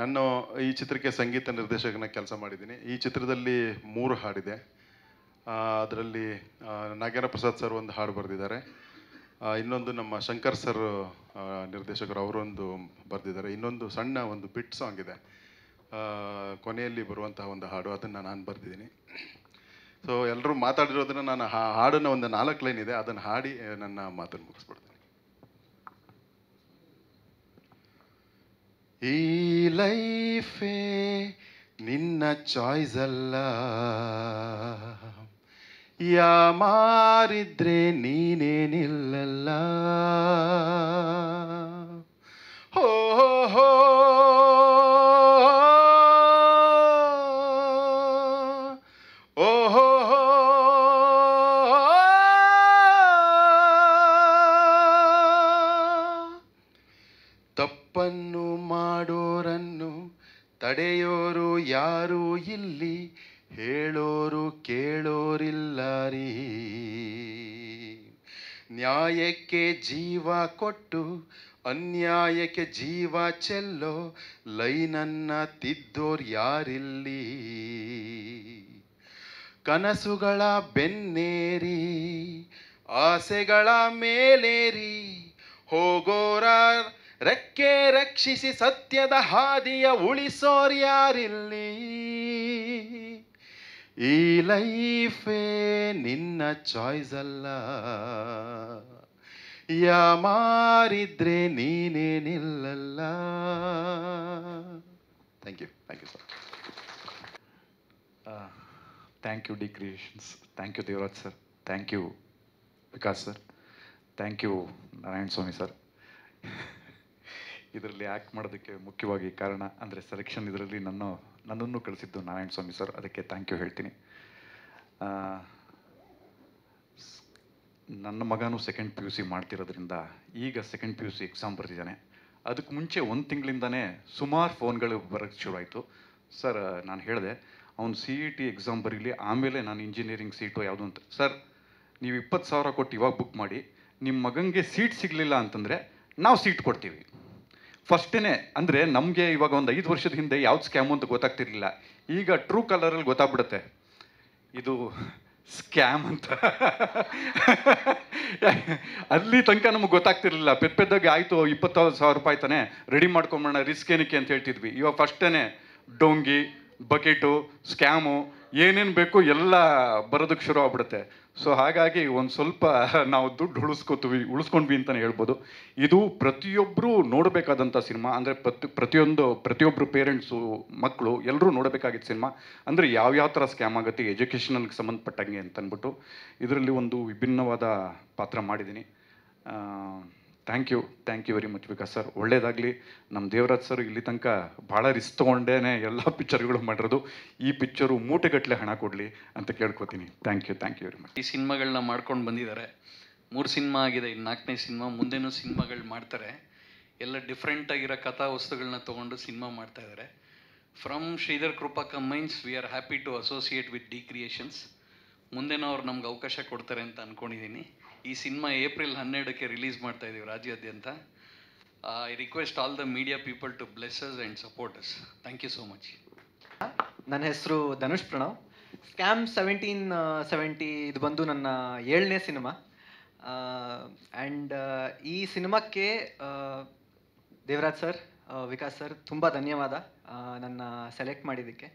ನಾನು ಈ ಚಿತ್ರಕ್ಕೆ ಸಂಗೀತ ನಿರ್ದೇಶಕನ ಕೆಲಸ ಮಾಡಿದ್ದೀನಿ ಈ ಚಿತ್ರದಲ್ಲಿ ಮೂರು ಹಾಡಿದೆ ಅದರಲ್ಲಿ ನಾಗೇಂದ್ರ ಪ್ರಸಾದ್ ಸರ್ ಒಂದು ಹಾಡು ಬರೆದಿದ್ದಾರೆ ಇನ್ನೊಂದು ನಮ್ಮ ಶಂಕರ್ ಸರ್ ನಿರ್ದೇಶಕರು ಅವರೊಂದು ಬರೆದಿದ್ದಾರೆ ಇನ್ನೊಂದು ಸಣ್ಣ ಒಂದು ಬಿಟ್ ಸಾಂಗ್ ಇದೆ ಕೊನೆಯಲ್ಲಿ ಬರುವಂತಹ ಒಂದು ಹಾಡು ಅದನ್ನು ನಾನು ಬರೆದಿದ್ದೀನಿ ಸೊ ಎಲ್ಲರೂ ಮಾತಾಡಿರೋದನ್ನ ನಾನು ಹಾ ಹಾಡನ್ನು ಒಂದು ನಾಲ್ಕು ಲೈನ್ ಇದೆ ಅದನ್ನು ಹಾಡಿ ನನ್ನ ಮಾತನ್ನು ಮುಗಿಸ್ಬಿಡ್ತೀನಿ ಈ ಲೈಫೇ ನಿನ್ನ ಚಾಯ್ಸ್ ಅಲ್ಲ ಯಾ ಮಾರಿದ್ರೆ ನೀನೇನಿಲ್ಲಲ್ಲ ಜೀವ ಕೊಟ್ಟು ಅನ್ಯಾಯಕ್ಕೆ ಜೀವ ಚೆಲ್ಲೋ ಲೈನನ್ನ ತಿದ್ದೋರ್ ಯಾರಿಲ್ಲಿ ಕನಸುಗಳ ಬೆನ್ನೇರಿ ಆಸೆಗಳ ಮೇಲೇರಿ ಹೋಗೋರ ರಕ್ಕೆ ರಕ್ಷಿಸಿ ಸತ್ಯದ ಹಾದಿಯ ಉಳಿಸೋರ್ ಯಾರಿಲ್ಲಿ ಈ ಲೈಫೇ ನಿನ್ನ ಚಾಯ್ಸ್ ಅಲ್ಲ ಯ ನೀನೇ ನಿಲ್ಲಲ್ಲ thank you thank you sir thank you D creations thank you Devaraj sir thank you Vikas sir thank you Narayana Swami sir ಇದರಲ್ಲಿ ಆ್ಯಕ್ಟ್ ಮಾಡೋದಕ್ಕೆ ಮುಖ್ಯವಾಗಿ ಕಾರಣ ಅಂದರೆ ಸೆಲೆಕ್ಷನ್ ಇದರಲ್ಲಿ ನನ್ನ ನನ್ನನ್ನು ಕಳಿಸಿದ್ದು ನಾರಾಯಣ ಸ್ವಾಮಿ ಸರ್ ಅದಕ್ಕೆ ಥ್ಯಾಂಕ್ ಯು ಹೇಳ್ತೀನಿ uh, ನನ್ನ ಮಗನೂ ಸೆಕೆಂಡ್ ಪಿ ಯು ಸಿ ಮಾಡ್ತಿರೋದ್ರಿಂದ ಈಗ second P U C exam ಬರ್ತಿದ್ದಾನೆ ಅದಕ್ಕೆ ಮುಂಚೆ ಒಂದು ತಿಂಗಳಿಂದನೇ ಸುಮಾರು ಫೋನ್ಗಳು ಬರೋಕ್ಕೆ ಶುರುವಾಯಿತು ಸರ್ ನಾನು ಹೇಳಿದೆ ಅವ್ನು C E T exam e ಬರೀಲಿ ಆಮೇಲೆ ನಾನು ಇಂಜಿನಿಯರಿಂಗ್ ಸೀಟು ಯಾವುದು ಅಂತ ಸರ್ ನೀವು ಇಪ್ಪತ್ತು ಸಾವಿರ ಕೊಟ್ಟು ಇವಾಗ ಬುಕ್ ಮಾಡಿ ನಿಮ್ಮ ಮಗನಿಗೆ ಸೀಟ್ ಸಿಗಲಿಲ್ಲ ಅಂತಂದರೆ ನಾವು ಸೀಟ್ ಕೊಡ್ತೀವಿ ಫಸ್ಟೇ ಅಂದರೆ ನಮಗೆ ಇವಾಗ ಒಂದು ಐದು ವರ್ಷದ ಹಿಂದೆ ಯಾವ್ದು ಸ್ಕ್ಯಾಮು ಅಂತ ಗೊತ್ತಾಗ್ತಿರ್ಲಿಲ್ಲ ಈಗ ಟ್ರೂ ಕಲರಲ್ಲಿ ಗೊತ್ತಾಗ್ಬಿಡುತ್ತೆ ಇದು ಸ್ಕ್ಯಾಮ್ ಅಂತ ಅಲ್ಲಿ ತನಕ ನಮಗೆ ಗೊತ್ತಾಗ್ತಿರ್ಲಿಲ್ಲ ಪೆದ್ದ ಪೆದ್ದಾಗಿ ಆಯಿತು ಇಪ್ಪತ್ತ ಸಾವಿರ ರೂಪಾಯಿ ತಾನೆ ರೆಡಿ ಮಾಡ್ಕೊಂಬೋಣ ರಿಸ್ಕ್ ಏನಕ್ಕೆ ಅಂತ ಹೇಳ್ತಿದ್ವಿ ಇವಾಗ ಫಸ್ಟೇ ಡೊಂಗಿ ಬಕೆಟು ಸ್ಕ್ಯಾಮು ಏನೇನು ಬೇಕು ಎಲ್ಲ ಬರೋದಕ್ಕೆ ಶುರು ಆಗ್ಬಿಡುತ್ತೆ ಸೊ ಹಾಗಾಗಿ ಒಂದು ಸ್ವಲ್ಪ ನಾವು ದುಡ್ಡು ಉಳಿಸ್ಕೊತೀವಿ ಉಳಿಸ್ಕೊಂಡ್ವಿ ಅಂತಲೇ ಹೇಳ್ಬೋದು ಇದು ಪ್ರತಿಯೊಬ್ಬರೂ ನೋಡಬೇಕಾದಂಥ ಸಿನಿಮಾ ಅಂದರೆ ಪ್ರತಿ ಪ್ರತಿಯೊಂದು ಪ್ರತಿಯೊಬ್ಬರು ಪೇರೆಂಟ್ಸು ಮಕ್ಕಳು ಎಲ್ಲರೂ ನೋಡಬೇಕಾಗಿದ್ದ ಸಿನಿಮಾ ಅಂದರೆ ಯಾವ್ಯಾವ ಥರ ಸ್ಕ್ಯಾಮ್ ಆಗುತ್ತೆ ಎಜುಕೇಷನಲ್ಗೆ ಸಂಬಂಧಪಟ್ಟಂಗೆ ಅಂತ ಅಂದ್ಬಿಟ್ಟು ಇದರಲ್ಲಿ ಒಂದು ವಿಭಿನ್ನವಾದ ಪಾತ್ರ ಮಾಡಿದ್ದೀನಿ thank you thank you very much Vikas sir ಒಳ್ಳೇದಾಗಲಿ ನಮ್ಮ ದೇವರಾಜ್ ಸರ್ ಇಲ್ಲಿ ತನಕ ಭಾಳ ರಿಸ್ಕ್ ತೊಗೊಂಡೇ ಎಲ್ಲ ಪಿಕ್ಚರ್ಗಳು ಮಾಡಿರೋದು ಈ ಪಿಕ್ಚರು ಮೂಟೆಗಟ್ಟಲೆ ಹಣ ಕೊಡಲಿ ಅಂತ ಕೇಳ್ಕೊತೀನಿ thank you thank you very much ಈ ಸಿನಿಮಾಗಳನ್ನ ಮಾಡ್ಕೊಂಡು ಬಂದಿದ್ದಾರೆ ಮೂರು ಸಿನಿಮಾ ಆಗಿದೆ ಇನ್ನು ನಾಲ್ಕನೇ ಸಿನಿಮಾ ಮುಂದೇನೂ ಸಿನಿಮಾಗಳು ಮಾಡ್ತಾರೆ ಎಲ್ಲ ಡಿಫ್ರೆಂಟಾಗಿರೋ ಕಥಾ ವಸ್ತುಗಳನ್ನ ತೊಗೊಂಡು ಸಿನಿಮಾ ಮಾಡ್ತಾ ಇದ್ದಾರೆ from Sridhar Krupa combines we are happy to associate with D creations ಮುಂದೇನೋ ಅವ್ರು ನಮ್ಗೆ ಅವಕಾಶ ಕೊಡ್ತಾರೆ ಅಂತ ಅಂದ್ಕೊಂಡಿದ್ದೀನಿ ಈ ಸಿನಿಮಾ ಏಪ್ರಿಲ್ ಹನ್ನೆರಡಕ್ಕೆ ರಿಲೀಸ್ ಮಾಡ್ತಾ ಇದ್ದೀವಿ ರಾಜ್ಯಾದ್ಯಂತ I request all the media people to blesses and supporters thank you so much ನನ್ನ ಹೆಸರು Dhanush Pranav scam seventeen seventy ಇದು ಬಂದು ನನ್ನ ಏಳನೇ ಸಿನಿಮಾ ಆ್ಯಂಡ್ ಈ ಸಿನಿಮಾಕ್ಕೆ ದೇವರಾಜ್ ಸರ್ ವಿಕಾಸ್ ಸರ್ ತುಂಬ ಧನ್ಯವಾದ ನನ್ನ ಸೆಲೆಕ್ಟ್ ಮಾಡಿದ್ದಕ್ಕೆ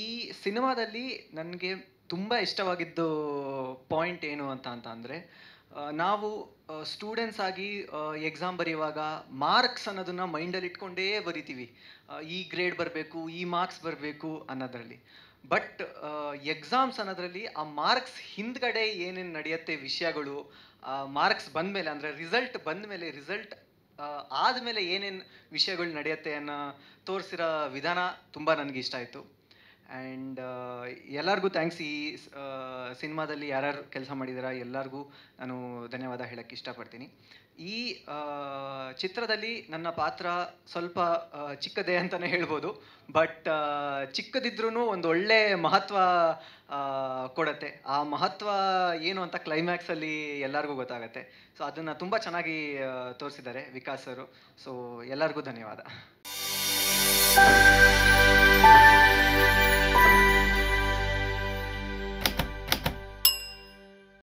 ಈ ಸಿನಿಮಾದಲ್ಲಿ ನನಗೆ ತುಂಬ ಇಷ್ಟವಾಗಿದ್ದು ಪಾಯಿಂಟ್ ಏನು ಅಂತ ಅಂತ ಅಂದರೆ ನಾವು ಸ್ಟೂಡೆಂಟ್ಸ್ ಆಗಿ ಎಕ್ಸಾಮ್ ಬರೆಯುವಾಗ ಮಾರ್ಕ್ಸ್ ಅನ್ನೋದನ್ನು ಮೈಂಡಲ್ಲಿ ಇಟ್ಕೊಂಡೇ ಬರಿತೀವಿ ಈ ಗ್ರೇಡ್ ಬರಬೇಕು ಈ ಮಾರ್ಕ್ಸ್ ಬರಬೇಕು ಅನ್ನೋದರಲ್ಲಿ ಬಟ್ ಎಕ್ಸಾಮ್ಸ್ ಅನ್ನೋದ್ರಲ್ಲಿ ಆ ಮಾರ್ಕ್ಸ್ ಹಿಂದ್ಗಡೆ ಏನೇನು ನಡೆಯುತ್ತೆ ವಿಷಯಗಳು ಮಾರ್ಕ್ಸ್ ಬಂದ ಮೇಲೆ ಅಂದರೆ ರಿಸಲ್ಟ್ ಬಂದಮೇಲೆ ರಿಸಲ್ಟ್ ಆದಮೇಲೆ ಏನೇನು ವಿಷಯಗಳು ನಡೆಯುತ್ತೆ ಅನ್ನೋ ತೋರಿಸಿರೋ ವಿಧಾನ ತುಂಬ ನನಗೆ ಇಷ್ಟ ಆಯಿತು ಆ್ಯಂಡ್ ಎಲ್ಲರಿಗೂ ಥ್ಯಾಂಕ್ಸ್ ಈ ಸಿನಿಮಾದಲ್ಲಿ ಯಾರ್ಯಾರು ಕೆಲಸ ಮಾಡಿದಾರ ಎಲ್ಲರಿಗೂ ನಾನು ಧನ್ಯವಾದ ಹೇಳೋಕ್ಕೆ ಇಷ್ಟಪಡ್ತೀನಿ ಈ ಚಿತ್ರದಲ್ಲಿ ನನ್ನ ಪಾತ್ರ ಸ್ವಲ್ಪ ಚಿಕ್ಕದೇ ಅಂತಲೇ ಹೇಳ್ಬೋದು ಬಟ್ ಚಿಕ್ಕದಿದ್ರೂ ಒಂದು ಒಳ್ಳೆ ಮಹತ್ವ ಕೊಡತ್ತೆ ಆ ಮಹತ್ವ ಏನು ಅಂತ ಕ್ಲೈಮ್ಯಾಕ್ಸಲ್ಲಿ ಎಲ್ಲರಿಗೂ ಗೊತ್ತಾಗತ್ತೆ ಸೊ ಅದನ್ನು ತುಂಬ ಚೆನ್ನಾಗಿ ತೋರಿಸಿದ್ದಾರೆ ವಿಕಾಸ್ ಸೊ ಎಲ್ಲರಿಗೂ ಧನ್ಯವಾದ